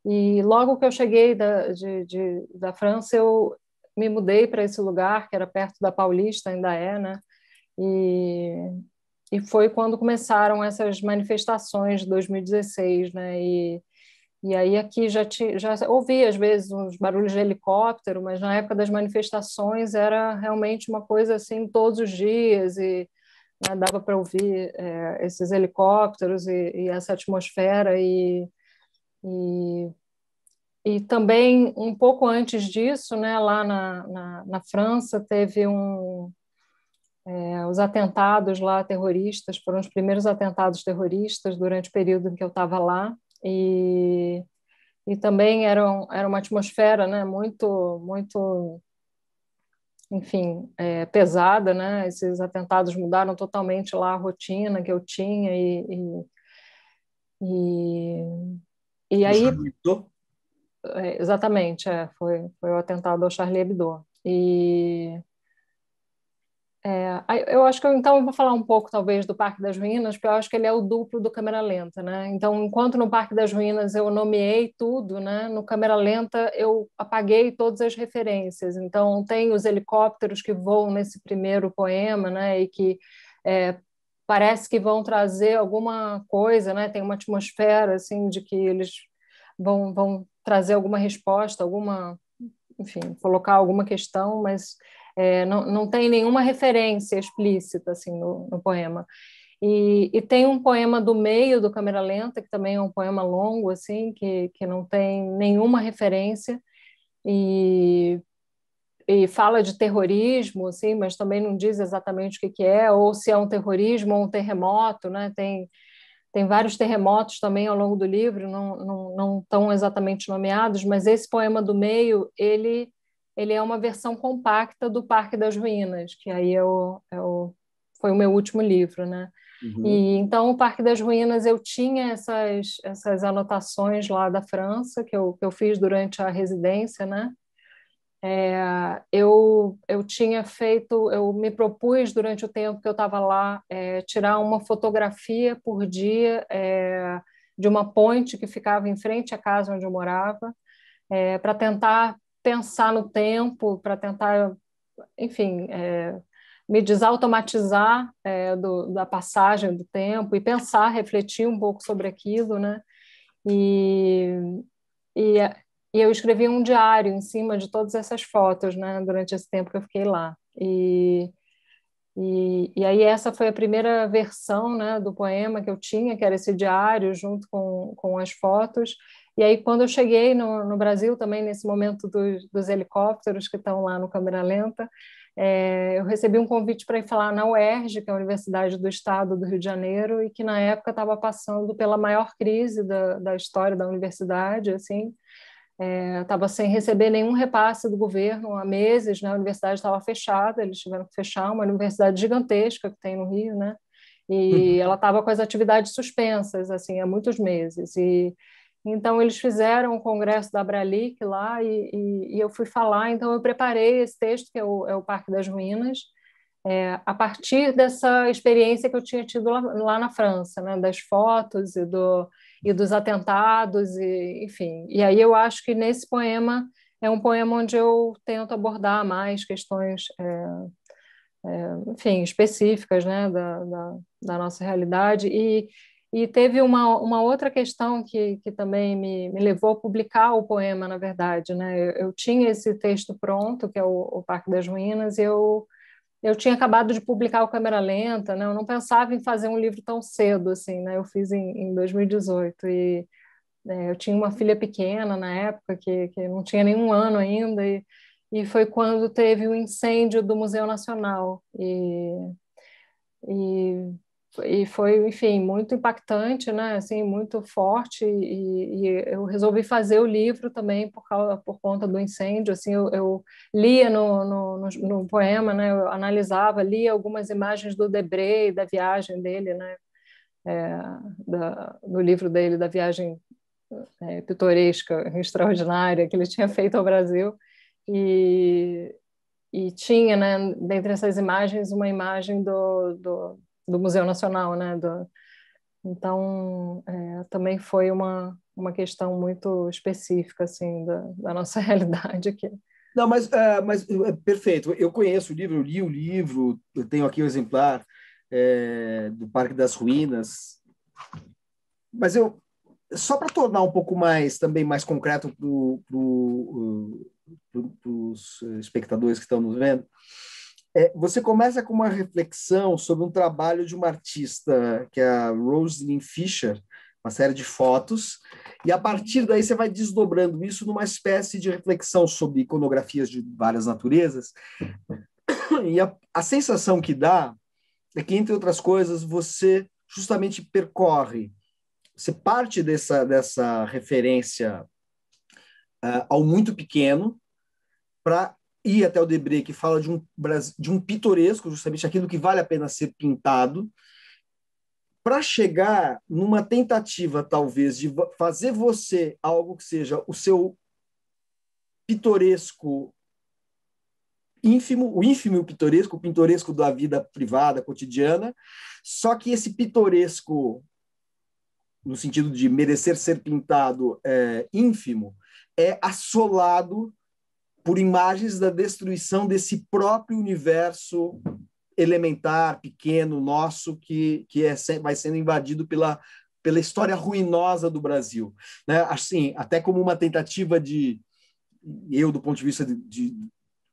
E logo que eu cheguei da, de, de, da França, eu me mudei para esse lugar, que era perto da Paulista, ainda é, né? E, e foi quando começaram essas manifestações de 2016, né? E, e aí aqui já, te, já ouvi às vezes uns barulhos de helicóptero, mas na época das manifestações era realmente uma coisa assim todos os dias e né, dava para ouvir é, esses helicópteros e, e, essa atmosfera e e, e também, um pouco antes disso, né, lá na, na, na França, teve um, é, os atentados lá terroristas, foram os primeiros atentados terroristas durante o período em que eu estava lá. E, e também era, um, era uma atmosfera né, muito, muito enfim, é, pesada. Né? Esses atentados mudaram totalmente lá a rotina que eu tinha e, e, e e aí. É, exatamente, é, foi, foi o atentado ao Charlie Hebdo. E. É, eu acho que eu, então eu vou falar um pouco talvez do Parque das Ruínas, porque eu acho que ele é o duplo do câmera lenta, né? Então, enquanto no Parque das Ruínas eu nomeei tudo, né? No câmera lenta eu apaguei todas as referências. Então, tem os helicópteros que voam nesse primeiro poema, né? E que é, parece que vão trazer alguma coisa, né? Tem uma atmosfera assim de que eles vão vão trazer alguma resposta, alguma, enfim, colocar alguma questão, mas é, não, não tem nenhuma referência explícita assim no, no poema. E, e, tem um poema do meio do Câmera Lenta, que também é um poema longo, assim, que, que não tem nenhuma referência, e e fala de terrorismo, assim, mas também não diz exatamente o que, que é, ou se é um terrorismo ou um terremoto, né? Tem, tem vários terremotos também ao longo do livro, não, não, não estão exatamente nomeados, mas esse poema do meio, ele, ele é uma versão compacta do Parque das Ruínas, que aí é o, é o foi o meu último livro, né? Uhum. E então o Parque das Ruínas eu tinha essas essas anotações lá da França que eu, que eu fiz durante a residência, né? É, eu, eu tinha feito, eu me propus durante o tempo que eu estava lá é, tirar uma fotografia por dia é, de uma ponte que ficava em frente à casa onde eu morava, é, para tentar pensar no tempo, para tentar, enfim, é, me desautomatizar é, do, da passagem do tempo e pensar, refletir um pouco sobre aquilo, né? E, e e eu escrevi um diário em cima de todas essas fotos, né, durante esse tempo que eu fiquei lá. E, e, e aí essa foi a primeira versão, né, do poema que eu tinha, que era esse diário junto com, com as fotos. E aí, quando eu cheguei no, no Brasil, também nesse momento dos, dos helicópteros que estão lá no Câmera Lenta, é, eu recebi um convite para ir falar na UERJ, que é a Universidade do Estado do Rio de Janeiro, e que na época estava passando pela maior crise da, da história da universidade, assim, é, estava sem receber nenhum repasse do governo há meses, né? a universidade estava fechada, eles tiveram que fechar, uma universidade gigantesca que tem no Rio, né? e uhum. ela estava com as atividades suspensas assim há muitos meses e então eles fizeram o congresso da Bralic lá e, e, e eu fui falar então eu preparei esse texto que é o, é o Parque das Ruínas é, a partir dessa experiência que eu tinha tido lá, lá na França né das fotos e do e dos atentados, e, enfim. E aí eu acho que nesse poema é um poema onde eu tento abordar mais questões, é, é, enfim, específicas né, da, da, da, nossa realidade. E, e teve uma, uma outra questão que, que também me, me levou a publicar o poema, na verdade. Né? Eu, eu tinha esse texto pronto, que é o, o Parque das Ruínas, e eu eu tinha acabado de publicar o Câmera Lenta, né? Eu não pensava em fazer um livro tão cedo, assim, né? Eu fiz em, em 2018 e né, eu tinha uma filha pequena na época que, que não tinha nenhum ano ainda e, e foi quando teve o incêndio do Museu Nacional e, e e foi, enfim, muito impactante, né? Assim, muito forte e, e, eu resolvi fazer o livro também por causa, por conta do incêndio. Assim, eu, eu lia no, no, no, poema, né? Eu analisava, lia algumas imagens do Debré e da viagem dele, né? É, da, no livro dele, da viagem é, pitoresca, extraordinária que ele tinha feito ao Brasil e e tinha, né, dentre essas imagens, uma imagem do, do do Museu Nacional, né? Do, então, é, também foi uma, uma questão muito específica, assim, da, da nossa <laughs> realidade aqui. Não, mas, é, mas é, perfeito. Eu conheço o livro, eu li o livro, eu tenho aqui o um exemplar é, do Parque das Ruínas. Mas eu, só para tornar um pouco mais, também mais concreto para pro, pro, os é, espectadores que estão nos vendo, é, você começa com uma reflexão sobre um trabalho de uma artista, que é a Rosalind Fisher, uma série de fotos, e a partir daí você vai desdobrando isso numa espécie de reflexão sobre iconografias de várias naturezas. <coughs> E a, a sensação que dá é que, entre outras coisas, você justamente percorre, você parte dessa, dessa referência uh, ao muito pequeno para ir até o Debré, que fala de um, de um pitoresco, justamente aquilo que vale a pena ser pintado, para chegar numa tentativa, talvez, de fazer você algo que seja o seu pitoresco ínfimo, o ínfimo e o pitoresco, o da vida privada, cotidiana, só que esse pitoresco, no sentido de merecer ser pintado é, ínfimo, é assolado por imagens da destruição desse próprio universo elementar, pequeno, nosso, que, que é, vai sendo invadido pela, pela história ruinosa do Brasil. Né? Assim, até como uma tentativa de, eu, do ponto de vista de, de,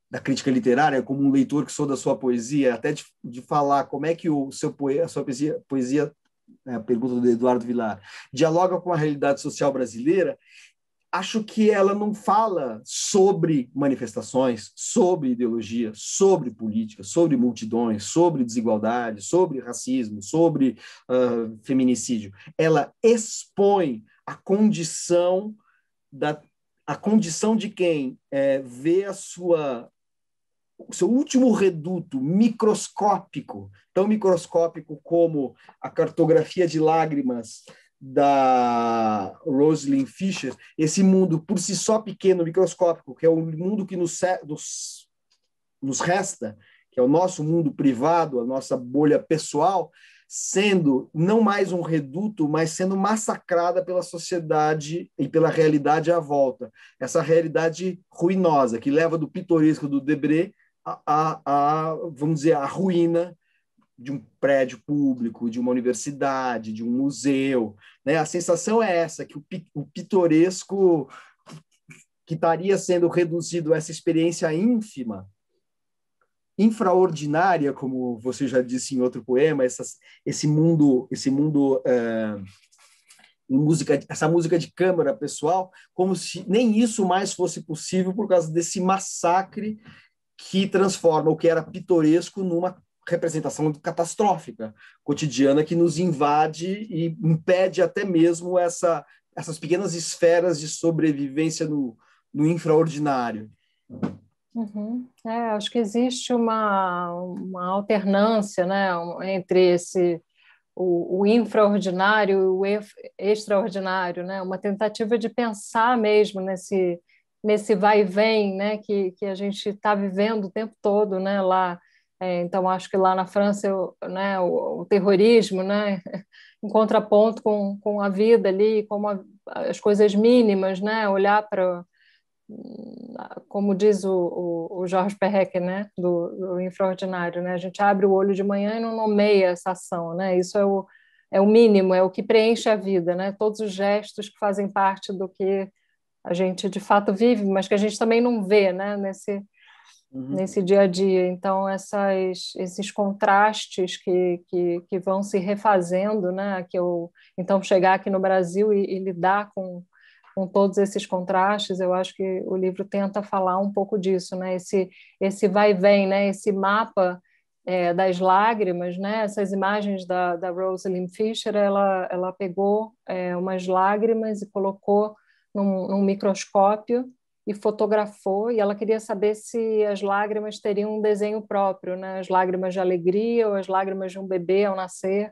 da crítica literária, como um leitor que sou da sua poesia, até de, de falar como é que o seu poe, a sua poesia, poesia é a pergunta do Eduardo Vilar, dialoga com a realidade social brasileira, acho que ela não fala sobre manifestações, sobre ideologia, sobre política, sobre multidões, sobre desigualdade, sobre racismo, sobre uh, feminicídio. Ela expõe a condição da a condição de quem é, vê a sua o seu último reduto microscópico, tão microscópico como a cartografia de lágrimas da Rosalind Fisher, esse mundo por si só pequeno, microscópico, que é o mundo que nos, nos, nos resta, que é o nosso mundo privado, a nossa bolha pessoal, sendo não mais um reduto, mas sendo massacrada pela sociedade e pela realidade à volta. Essa realidade ruinosa que leva do pitoresco do Debré a, a, a vamos dizer, a ruína de um prédio público, de uma universidade, de um museu. Né? A sensação é essa, que o, o pitoresco que estaria sendo reduzido a essa experiência ínfima, infraordinária, como você já disse em outro poema, essas, esse mundo, esse mundo é, música, essa música de câmara pessoal, como se nem isso mais fosse possível por causa desse massacre que transforma o que era pitoresco numa representação catastrófica, cotidiana, que nos invade e impede até mesmo essa, essas pequenas esferas de sobrevivência no, no infraordinário. Uhum. É, acho que existe uma, uma alternância né, entre esse o, o infraordinário e o ef, extraordinário, né? uma tentativa de pensar mesmo nesse, nesse vai e vem né? que, que a gente está vivendo o tempo todo né? lá é, então, acho que lá na França eu, né, o, o, terrorismo, né, <laughs> em contraponto com, com a vida ali, como a, as coisas mínimas, né, olhar para, como diz o, o, o Jorge Perrec, né, do, do, Infraordinário, né, a gente abre o olho de manhã e não nomeia essa ação. Né, isso é o, é o mínimo, é o que preenche a vida, né, todos os gestos que fazem parte do que a gente de fato vive, mas que a gente também não vê né, nesse uhum. nesse dia a dia. Então, essas, esses contrastes que, que, que, vão se refazendo, né? que eu, então, chegar aqui no Brasil e, e lidar com, com todos esses contrastes, eu acho que o livro tenta falar um pouco disso, né? esse, esse vai e vem, né? esse mapa é, das lágrimas, né? essas imagens da, da Rosalind Fisher, ela, ela pegou é, umas lágrimas e colocou num, num microscópio e fotografou, e ela queria saber se as lágrimas teriam um desenho próprio, né? as lágrimas de alegria ou as lágrimas de um bebê ao nascer,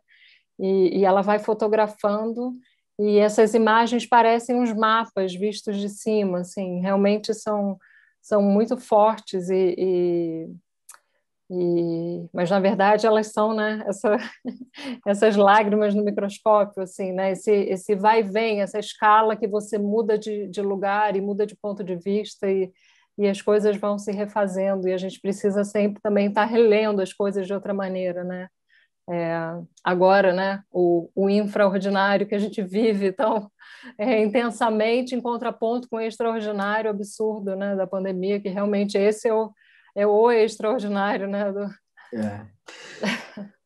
e, e ela vai fotografando, e essas imagens parecem uns mapas vistos de cima, assim, realmente são, são muito fortes e, e e, mas na verdade elas são né, essa, <laughs> essas lágrimas no microscópio, assim, né, esse, esse vai e vem, essa escala que você muda de, de lugar e muda de ponto de vista e, e as coisas vão se refazendo e a gente precisa sempre também estar tá relendo as coisas de outra maneira, né? É, agora, né, o, o, infraordinário que a gente vive tão é, intensamente em contraponto com o extraordinário absurdo, né, da pandemia, que realmente esse é o é o extraordinário, né? Do... É.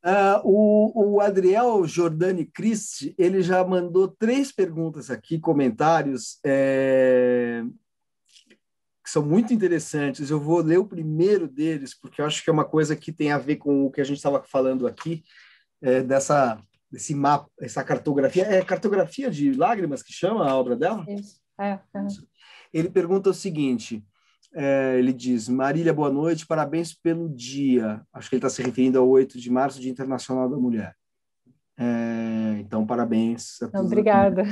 Uh, o, o, Adriel Jordani Christi, ele já mandou três perguntas aqui, comentários, é, que são muito interessantes. Eu vou ler o primeiro deles, porque eu acho que é uma coisa que tem a ver com o que a gente estava falando aqui, é, dessa desse mapa, essa cartografia. É cartografia de lágrimas que chama a obra dela? Isso. É, é. Ele pergunta o seguinte: é, ele diz: Marília, boa noite, parabéns pelo dia. Acho que ele está se referindo ao 8 de março, Dia Internacional da Mulher. É, então, parabéns. A todos Obrigada.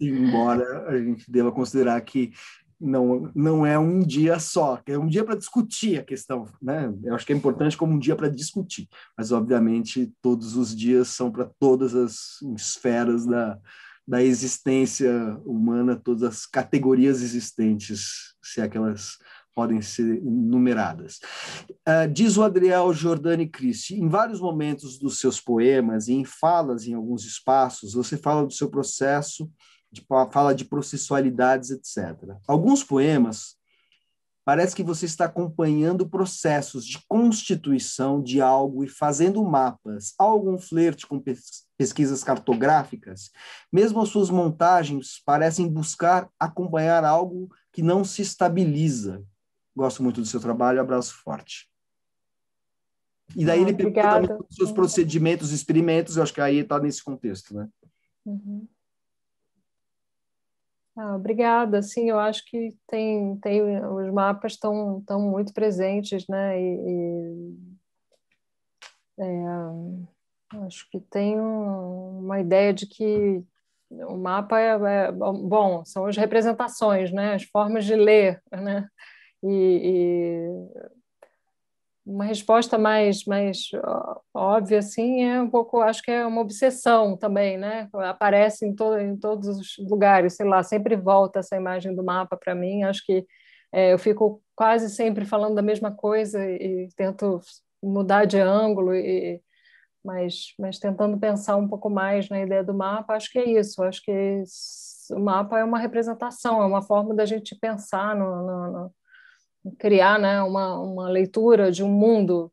embora a gente deva considerar que não, não é um dia só, é um dia para discutir a questão, né? Eu acho que é importante como um dia para discutir, mas obviamente todos os dias são para todas as esferas da, da existência humana, todas as categorias existentes, se é que elas podem ser numeradas. Uh, ah, diz o Adriel Giordani Christi, em vários momentos dos seus poemas e em falas em alguns espaços, você fala do seu processo, de, fala de processualidades, etc. Alguns poemas Parece que você está acompanhando processos de constituição de algo e fazendo mapas, algum flerte com pesquisas cartográficas. Mesmo as suas montagens parecem buscar acompanhar algo que não se estabiliza. Gosto muito do seu trabalho, abraço forte. E daí ah, ele pergunta sobre os seus procedimentos, experimentos, eu acho que aí está nesse contexto, né? Uhum. Ah, obrigada, sim, eu acho que tem, tem os mapas estão tão muito presentes, né? E, e é, acho que tem um, uma ideia de que o mapa é, é, bom, são as representações, né? As formas de ler, né? E, e uma resposta mais, mais óbvia, assim, é um pouco, acho que é uma obsessão também, né? Aparece em, to em todos os lugares, sei lá, sempre volta essa imagem do mapa para mim. Acho que é, eu fico quase sempre falando da mesma coisa e, e tento mudar de ângulo, e, mas, mas tentando pensar um pouco mais na ideia do mapa, acho que é isso. Acho que o mapa é uma representação, é uma forma da gente pensar no, no, no criar né, uma, uma leitura de um mundo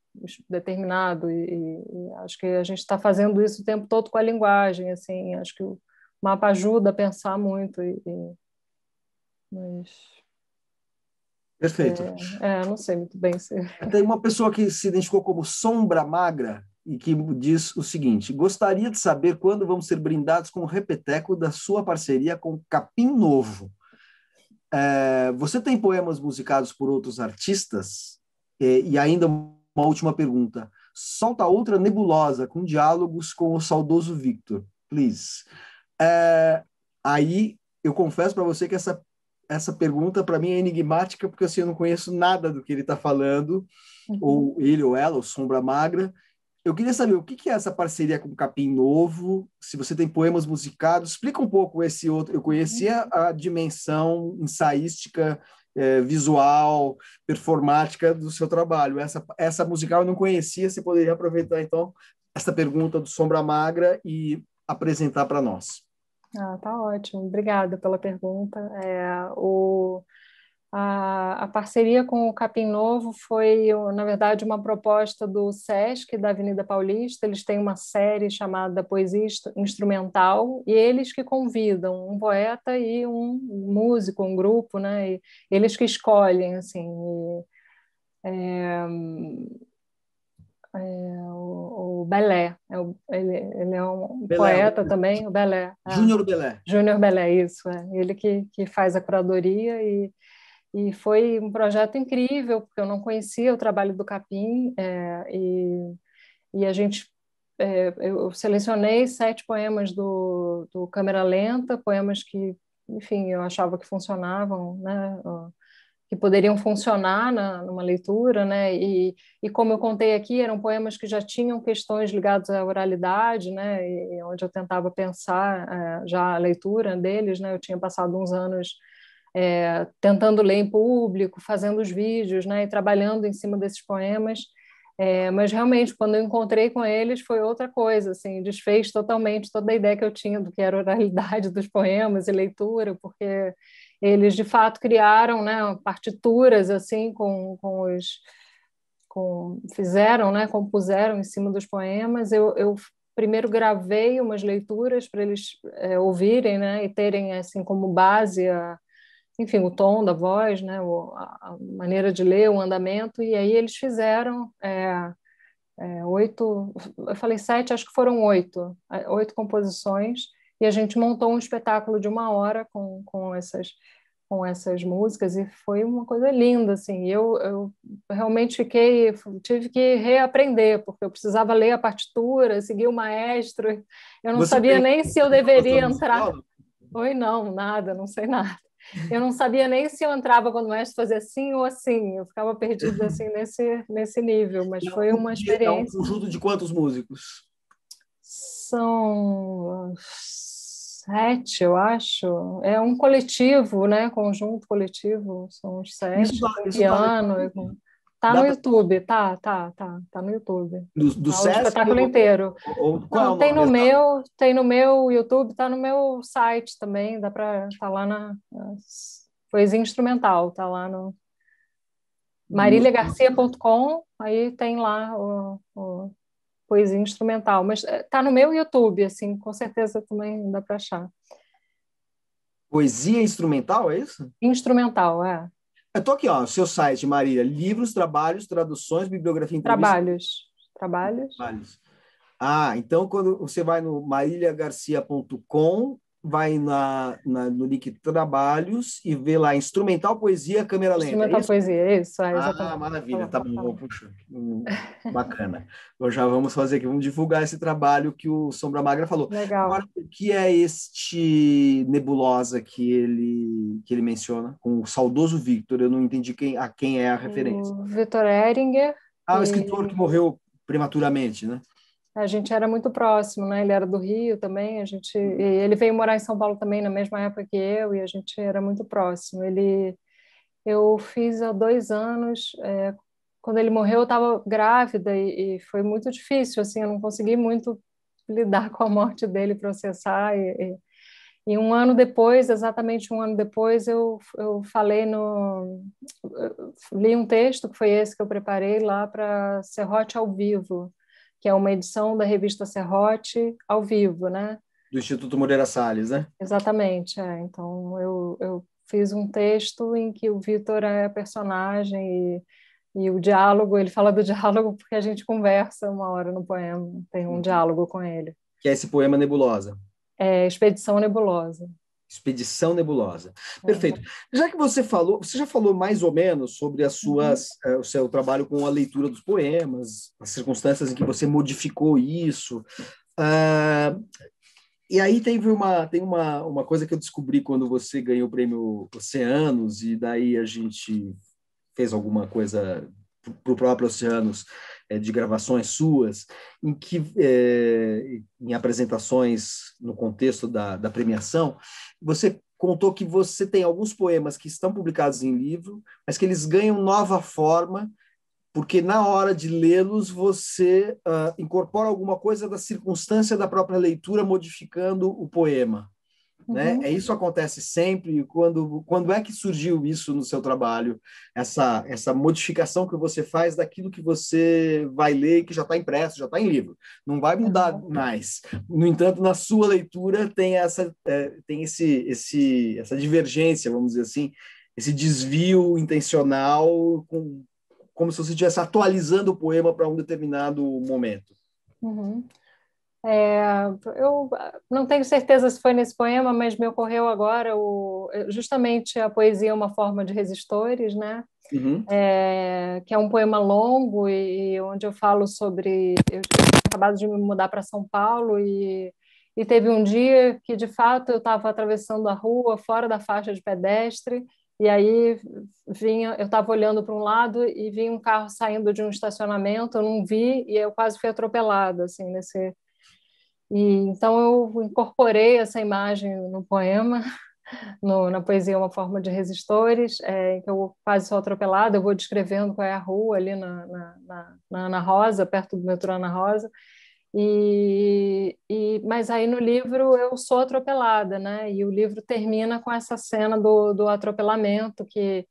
determinado e, e acho que a gente está fazendo isso o tempo todo com a linguagem assim acho que o mapa ajuda a pensar muito e, e mas perfeito é, é, não sei muito bem se <laughs> tem uma pessoa que se identificou como sombra magra e que diz o seguinte: gostaria de saber quando vamos ser brindados com o repeteco da sua parceria com Capim Novo. É, você tem poemas musicados por outros artistas? É, e ainda uma última pergunta. Solta outra nebulosa com diálogos com o saudoso Victor, please. É, aí eu confesso para você que essa, essa pergunta para mim é enigmática, porque assim, eu não conheço nada do que ele está falando, uhum. ou ele ou ela, ou Sombra Magra. Eu queria saber o que é essa parceria com o Capim Novo, se você tem poemas musicados, explica um pouco esse outro. Eu conhecia a dimensão ensaística, é, visual, performática do seu trabalho. Essa, essa musical eu não conhecia, você poderia aproveitar então essa pergunta do Sombra Magra e apresentar para nós. Ah, tá ótimo, obrigada pela pergunta. É, o a, a, parceria com o Capim Novo foi, na verdade, uma proposta do SESC, da Avenida Paulista. Eles têm uma série chamada Poesia Instrumental, e eles que convidam um poeta e um músico, um grupo, né? E eles que escolhem, assim. E, é, é, o, o Belé, é o, ele, ele, é um Belé, poeta também, o Belé. É. Júnior Belé. Júnior Belé, isso. É. ele que, que faz a curadoria e e foi um projeto incrível, porque eu não conhecia o trabalho do Capim, é, e, e a gente é, eu selecionei sete poemas do, do Câmera Lenta, poemas que, enfim, eu achava que funcionavam, né? que poderiam funcionar na, numa leitura, né? E, e como eu contei aqui, eram poemas que já tinham questões ligadas à oralidade, né? E, onde eu tentava pensar é, já a leitura deles, né? Eu tinha passado uns anos é, tentando ler em público, fazendo os vídeos, né, e trabalhando em cima desses poemas. É, mas realmente, quando eu encontrei com eles, foi outra coisa, assim, desfez totalmente toda a ideia que eu tinha do que era oralidade dos poemas e leitura, porque eles de fato criaram, né, partituras assim com, com os com, fizeram, né, compuseram em cima dos poemas. Eu, eu primeiro gravei umas leituras para eles é, ouvirem, né, e terem assim como base a, enfim, o tom da voz, né, o, a maneira de ler, o andamento, e aí eles fizeram é, é, oito, eu falei sete, acho que foram oito, é, oito composições, e a gente montou um espetáculo de uma hora com, com essas com essas músicas e foi uma coisa linda assim eu, eu realmente fiquei tive que reaprender porque eu precisava ler a partitura seguir o maestro eu não Você sabia nem se eu deveria entrar oi não nada não sei nada eu não sabia nem se eu entrava quando o mestre fazia assim ou assim. Eu ficava perdida assim <laughs> nesse, nesse nível, mas não, foi uma então, experiência. É um conjunto de quantos músicos? São sete, eu acho. É um coletivo, né? Conjunto coletivo, são uns sete. Isso, um isso piano. Vale, Tá no pra... YouTube, tá, tá, tá, tá no YouTube. Do, do tá, Sesc? O espetáculo inteiro. Ou, qual Não, é tem no meu, tem no meu YouTube, tá no meu site também, dá para tá lá na, na poesia instrumental, tá lá no mariliagarcia.com, aí tem lá o, o, poesia instrumental, mas eh, tá no meu YouTube, assim, com certeza também dá para achar. Poesia instrumental, é isso? Instrumental, é. Eu tô aqui, ó, seu site, Marília. Livros, trabalhos, traduções, bibliografia, entrevista. Trabalhos. Trabalhos. Trabalhos. Ah, então quando você vai no mariliagarcia.com vai na, na, no link Trabalhos e vê lá Instrumental Poesia Câmera Lenta. É Instrumental isso? Poesia, isso. É, Ah, maravilha, tá, tá bom, tá bom. puxa, hum, bacana. Então já vamos fazer aqui, vamos divulgar esse trabalho que o Sombra Magra falou. Legal. Agora, o que é este Nebulosa que ele, que ele menciona, com o saudoso Victor, eu não entendi quem, a quem é a referência. O Victor Eringer. Ah, o escritor que morreu prematuramente, né? a gente era muito próximo, né? Ele era do Rio também, a gente, uhum. ele veio morar em São Paulo também na mesma época que eu e a gente era muito próximo. Ele, eu fiz há dois anos, é, quando ele morreu eu estava grávida e, e, foi muito difícil, assim, eu não consegui muito lidar <laughs> com a morte dele, processar e, e, e um ano depois, exatamente um ano depois, eu, eu falei no. Eu li um texto, que foi esse que eu preparei lá para Serrote ao Vivo, que é uma edição da revista Serrote ao vivo, né? Do Instituto Moreira Salles, né? Exatamente, é. Então, eu, eu fiz um texto em que o Vitor é personagem e, e o diálogo, ele fala do <laughs> diálogo porque a gente conversa uma hora no poema, tem um uhum. diálogo com ele. Que é esse poema Nebulosa. É, Expedição Nebulosa. Expedição Nebulosa. É. Perfeito. Já que você falou, você já falou mais ou menos sobre as suas, uhum. Eh, o seu trabalho com a leitura dos poemas, as circunstâncias em que você modificou isso. Uh, e aí teve uma, tem uma, uma coisa que eu descobri quando você ganhou o prêmio Oceanos, e daí a gente fez alguma coisa para o próprio Oceanos é, de gravações suas, em que é, em apresentações no contexto da, da, premiação, você contou que você tem alguns poemas que estão publicados em livro, mas que eles ganham nova forma porque na hora de lê-los você uh, incorpora alguma coisa da circunstância da própria leitura, modificando o poema. Né? Uhum. É, isso acontece sempre. Quando, quando é que surgiu isso no seu trabalho? Essa, essa modificação que você faz daquilo que você vai ler, que já está impresso, já está em livro. Não vai mudar uhum. mais. No entanto, na sua leitura tem essa, é, tem esse, esse, essa divergência, vamos dizer assim, esse desvio intencional, com, como se você estivesse atualizando o poema para um determinado momento. Uhum. É, eu ah, não tenho certeza se foi nesse poema, mas me ocorreu agora o, eh, justamente a poesia Uma Forma de Resistores, né? Uhum. É, que é um poema longo e, onde eu falo sobre. Eu tinha acabado de me mudar para São Paulo e, e teve um dia que, de fato, eu estava atravessando a rua, fora da faixa de pedestre, e aí vinha, eu estava olhando para um lado e vi um carro saindo de um estacionamento, eu não vi e eu quase fui atropelada, assim, nesse e, então eu incorporei essa imagem no poema, <laughs> no, na poesia Uma Forma de Resistores, é, que eu quase sou atropelada, eu vou descrevendo qual é a rua ali na, na, na, na Ana Rosa, perto do metrô Ana Rosa, e, e, mas aí no livro eu sou atropelada, né? E o livro termina com essa cena do, do atropelamento que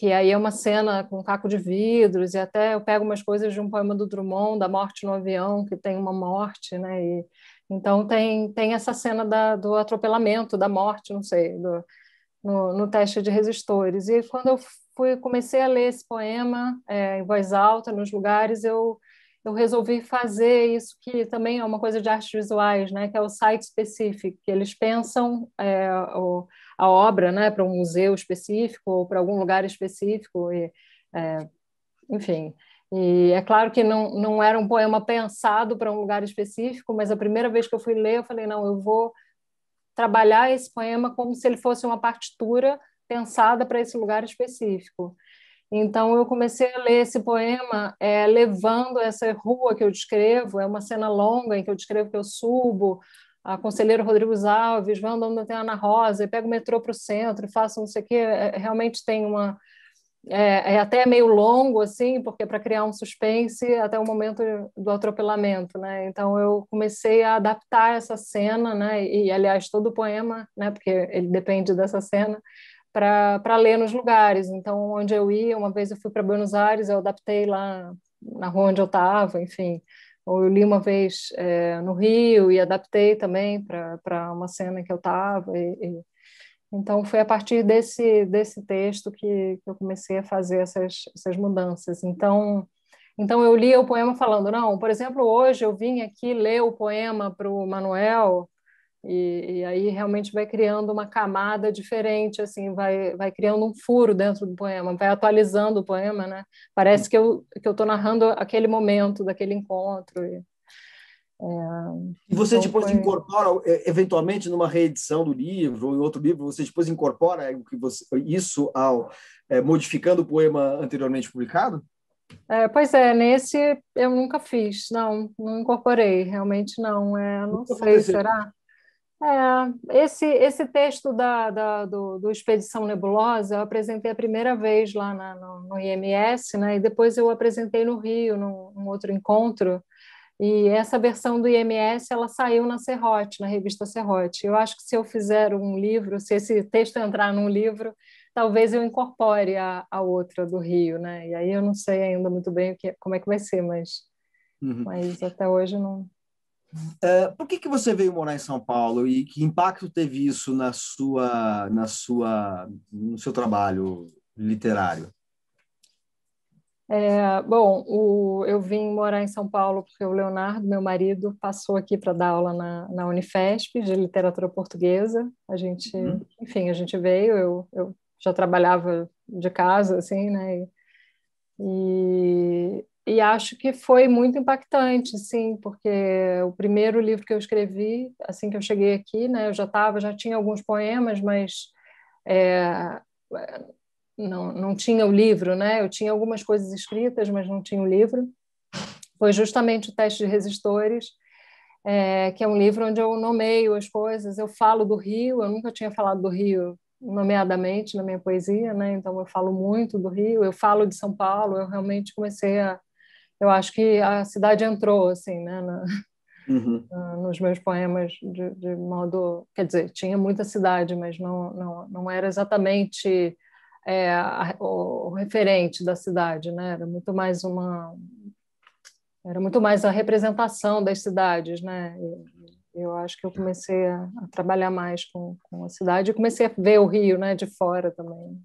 que aí é uma cena com caco de vidros, e até eu pego umas coisas de um poema do Drummond, da morte no avião, que tem uma morte, né? E, então tem, tem essa cena da, do atropelamento, da morte, não sei, do, no, no, teste de resistores. E quando eu fui, comecei a ler esse poema é, em voz alta, nos lugares, eu eu resolvi fazer isso que também é uma coisa de artes visuais, né? Que é o site específico, que eles pensam é, o, a obra, né? Para um museu específico ou para algum lugar específico e, é, enfim. E é claro que não, não era um poema pensado para um lugar específico, mas a primeira vez que eu fui ler, eu falei, não, eu vou trabalhar esse poema como se ele fosse uma partitura pensada para esse lugar específico. Então, eu comecei a ler esse poema é, levando essa rua que eu descrevo, é uma cena longa em que eu descrevo que eu subo, a conselheira Rodrigo Alves, vou andando até Ana Rosa, e pego o metrô para o centro, e faço não sei o quê. É, é, realmente tem uma... É, é, até meio longo, assim, porque é para criar um suspense até o momento do atropelamento, né? Então, eu comecei a adaptar essa cena, né? E, aliás, todo o poema, né? Porque ele depende dessa cena, para ler nos lugares. Então, onde eu ia, uma vez eu fui para Buenos Aires, eu adaptei lá na rua onde eu estava, enfim. Ou eu li uma vez é, no Rio e adaptei também para uma cena que eu estava. Então, foi a partir desse, desse texto que, que eu comecei a fazer essas, essas mudanças. Então, então, eu li o poema falando, não, por exemplo, hoje eu vim aqui ler o poema para o Manuel, e, e, aí realmente vai criando uma camada diferente, assim, vai, vai criando um furo dentro do poema, vai atualizando o poema, né? Parece que eu que eu estou narrando aquele momento daquele encontro. E, é, e você então depois foi... incorpora, é, eventualmente, numa reedição do livro ou em outro livro, você depois incorpora isso ao é, modificando o poema anteriormente publicado? É, pois é, nesse eu nunca fiz, não, não incorporei, realmente não. É, não sei, será? É, esse, esse texto da, da do, do, Expedição Nebulosa eu apresentei a primeira vez lá na, no, no, IMS, né? e depois eu apresentei no Rio, num, num, outro encontro, e essa versão do IMS ela saiu na Serrote, na revista Serrote. Eu acho que se eu fizer um livro, se esse texto entrar num livro, talvez eu incorpore a, a outra do Rio, né? e aí eu não sei ainda muito bem o que, como é que vai ser, mas, uhum. mas até hoje não, Uh, por que, que você veio morar em São Paulo e que impacto teve isso na sua, na sua, no seu trabalho literário? É, bom, o, eu vim morar em São Paulo porque o Leonardo, meu marido, passou aqui para dar aula na, na, Unifesp de literatura portuguesa. A gente, uhum. enfim, a gente veio. Eu, eu já trabalhava de casa, assim, né? E, e acho que foi muito impactante, sim, porque o primeiro livro que eu escrevi, assim que eu cheguei aqui, né, eu já tava, já tinha alguns poemas, mas é, não, não tinha o livro, né? Eu tinha algumas coisas escritas, mas não tinha o livro. Foi justamente o teste de resistores, é, que é um livro onde eu nomeio as coisas, eu falo do Rio, eu nunca tinha falado do Rio nomeadamente na minha poesia, né? Então eu falo muito do Rio, eu falo de São Paulo, eu realmente comecei a eu acho que a cidade entrou assim, né, na, uhum. <laughs> na, nos meus poemas de, de, modo, quer dizer, tinha muita cidade, mas não não, não era exatamente é, a, o, referente da cidade, né? Era muito mais uma era muito mais a representação das cidades, né? eu acho que eu comecei a, a trabalhar mais com, com a cidade e comecei a ver o Rio, né, de fora também.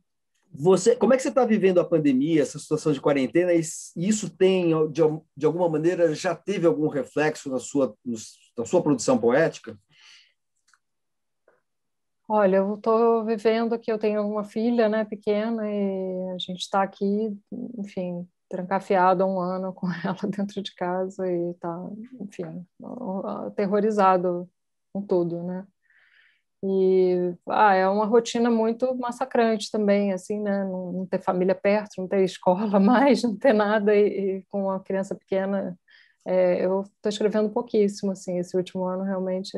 Você, como é que você está vivendo a pandemia, essa situação de quarentena? E isso tem, de, de alguma maneira, já teve algum reflexo na sua, na sua produção poética? Olha, eu estou vivendo aqui, eu tenho uma filha né, pequena e a gente está aqui, enfim, trancafiado há um ano com <laughs> ela dentro de casa e está, enfim, aterrorizado com tudo, né? E ah, é uma rotina muito massacrante também, assim, né? Não, não, ter família perto, não ter escola <laughs> mais, não ter nada, e, e com uma criança pequena, é, eu estou escrevendo pouquíssimo, assim, esse último ano realmente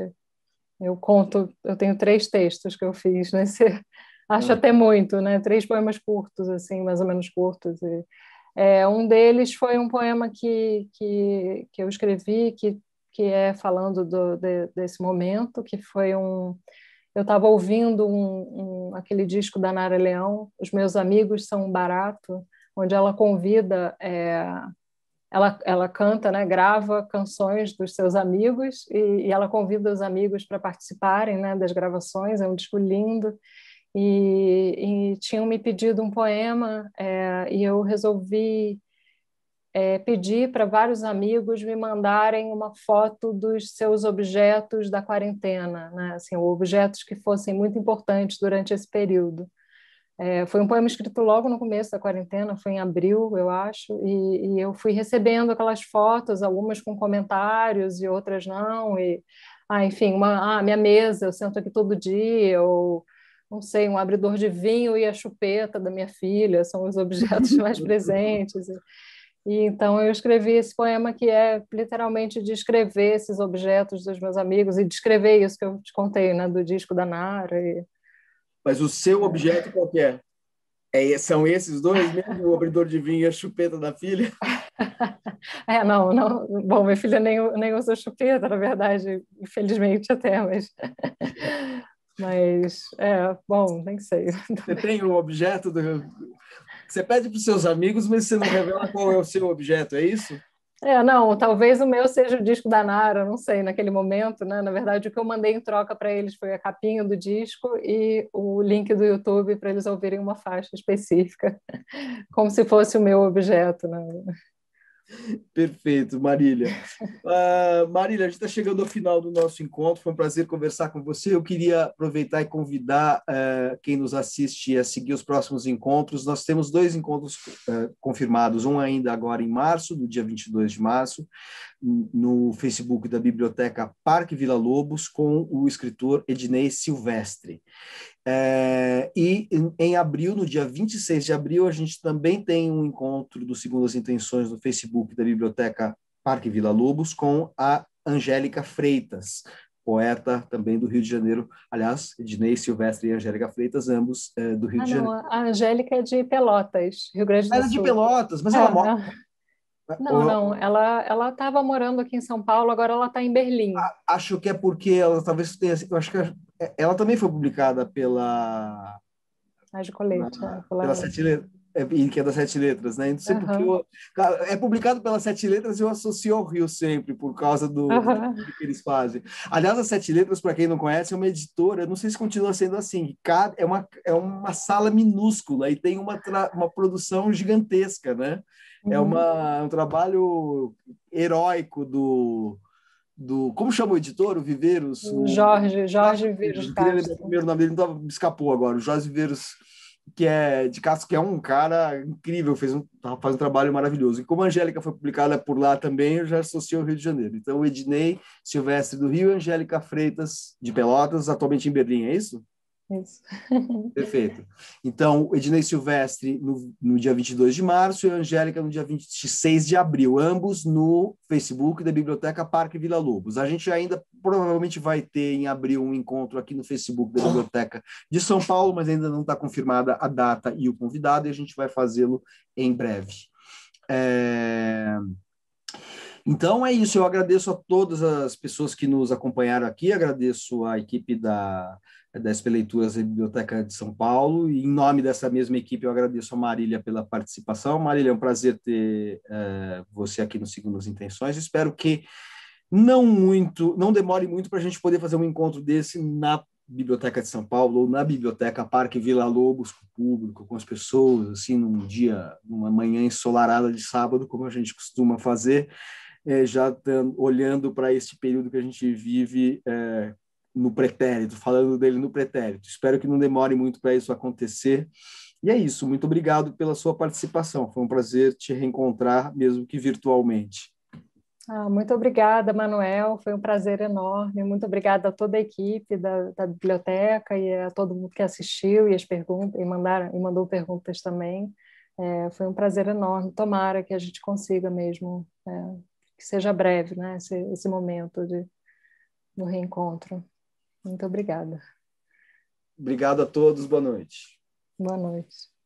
eu conto, eu tenho três textos que eu fiz nesse, né? <laughs> acho ah. até muito, né? Três poemas curtos, assim, mais ou menos curtos, e, é, um deles foi um poema que, que, que eu escrevi, que, que é falando do, de, desse momento, que foi um eu estava ouvindo um, um, aquele disco da Nara Leão, Os Meus Amigos São Barato, onde ela convida, é, ela, ela canta, né, grava canções dos seus amigos e, e ela convida os amigos para participarem né, das gravações, é um disco lindo. E, e tinham me pedido um poema é, e eu resolvi é, pedi para vários amigos me mandarem uma foto dos seus objetos da quarentena, né? assim, objetos que fossem muito importantes durante esse período. É, foi um poema escrito logo no começo da quarentena, foi em abril, eu acho, e, e eu fui recebendo aquelas fotos, algumas com comentários e outras não, e, ah, enfim, uma, ah, minha mesa, eu sento aqui todo dia, ou não sei, um abridor de vinho e a chupeta da minha filha são os objetos <laughs> mais presentes. E então eu escrevi esse poema que é literalmente descrever esses objetos dos meus amigos e descrever isso que eu te contei, né, do disco da Nara. E... Mas o seu é. objeto qual é? é são esses dois mesmo, o abridor de vinho e a chupeta da filha? <laughs> é, não, não. Bom, minha filha nem, nem usa chupeta, na verdade, infelizmente até, mas... <laughs> Mas, é, bom, nem sei. Você tem o um objeto do, você pede para os seus amigos, mas você não revela qual é o seu objeto, é isso? É, não, talvez o meu seja o disco da Nara, não sei, naquele momento, né? Na verdade, o que eu mandei em troca para eles foi a capinha do disco e o link do YouTube para eles ouvirem uma faixa específica, <laughs> como se fosse o meu objeto, né? Perfeito, Marília. Uh, Marília, a gente está chegando ao final do nosso encontro. Foi um prazer conversar com você. Eu queria aproveitar e convidar uh, quem nos assiste a seguir os próximos encontros. Nós temos dois encontros uh, confirmados: um ainda agora em março, no dia 22 de março, no Facebook da Biblioteca Parque Vila Lobos, com o escritor Ednei Silvestre. É, e em, abril, no dia 26 de abril, a gente também tem um encontro do Segundo as Intenções no Facebook da Biblioteca Parque Vila Lobos com a Angélica Freitas, poeta também do Rio de Janeiro. Aliás, Ednei Silvestre e Angélica Freitas, ambos é, do Rio ah, de não, Janeiro. A Angélica é de Pelotas, Rio Grande do ela Sul. Ela é de Pelotas, mas é, ela mora. Não, não, ela ela estava morando aqui em São Paulo, agora ela está em Berlim. acho que é porque ela talvez tenha, eu acho que é, ela também foi publicada pela. Rádio Colete. Na, é, pela, Sete Letras. É, que é da Sete Letras, né? Não sei uhum. porque eu, é publicado pela Sete Letras e eu associo ao Rio sempre, por causa do, uhum. do que eles fazem. Aliás, a Sete Letras, para quem não conhece, é uma editora, não sei se continua sendo assim, cada, é, uma, é uma sala minúscula e tem uma, uma produção gigantesca, né? É uhum. É uma, um trabalho heróico do, do. Como chama o editor? O Viveiros? O... Jorge, Jorge ah, Viveiros. O primeiro nome dele então me escapou agora. O Jorge Viveiros, que é de Castro, que é um cara incrível, fez um, tá, faz um trabalho maravilhoso. E como a Angélica foi publicada por lá também, eu já associou ao Rio de Janeiro. Então, o Ednei Silvestre do Rio, Angélica Freitas de Pelotas, atualmente em Berlim, é isso? É isso. Perfeito. Então, Ednei Silvestre no, no dia 22 de março e Angélica no dia 26 de abril, ambos no Facebook da Biblioteca Parque Vila Lobos. A gente ainda provavelmente vai ter em abril um encontro aqui no Facebook da Biblioteca de São Paulo, mas ainda não está confirmada a data e o convidado, e a gente vai fazê-lo em breve. É... Então é isso, eu agradeço a todas as pessoas que nos acompanharam aqui, agradeço à equipe da é da SP Leituras e Biblioteca de São Paulo. E em nome dessa mesma equipe, eu agradeço a Marília pela participação. Marília, é um prazer ter uh, você aqui no segundo as Intenções. Espero que não muito, não demore muito para a gente poder fazer um encontro desse na Biblioteca de São Paulo ou na Biblioteca Parque Vila Lobos com o público, com as pessoas, assim, num dia, numa manhã ensolarada de sábado, como a gente costuma fazer. É, já olhando para esse período que a gente vive é, no pretérito, falando dele no pretérito. Espero que não demore muito para isso acontecer. E é isso. Muito obrigado pela sua participação. Foi um prazer te reencontrar, mesmo que virtualmente. Ah, muito obrigada, Manuel. Foi um prazer enorme. Muito obrigada a toda a equipe da, da biblioteca e a todo mundo que assistiu e as perguntas e mandaram e mandou perguntas também. É, foi um prazer enorme. Tomara que a gente consiga mesmo é, que seja breve, né? Esse, esse momento de, do reencontro. Muito obrigada. Obrigado a todos, boa noite. Boa noite.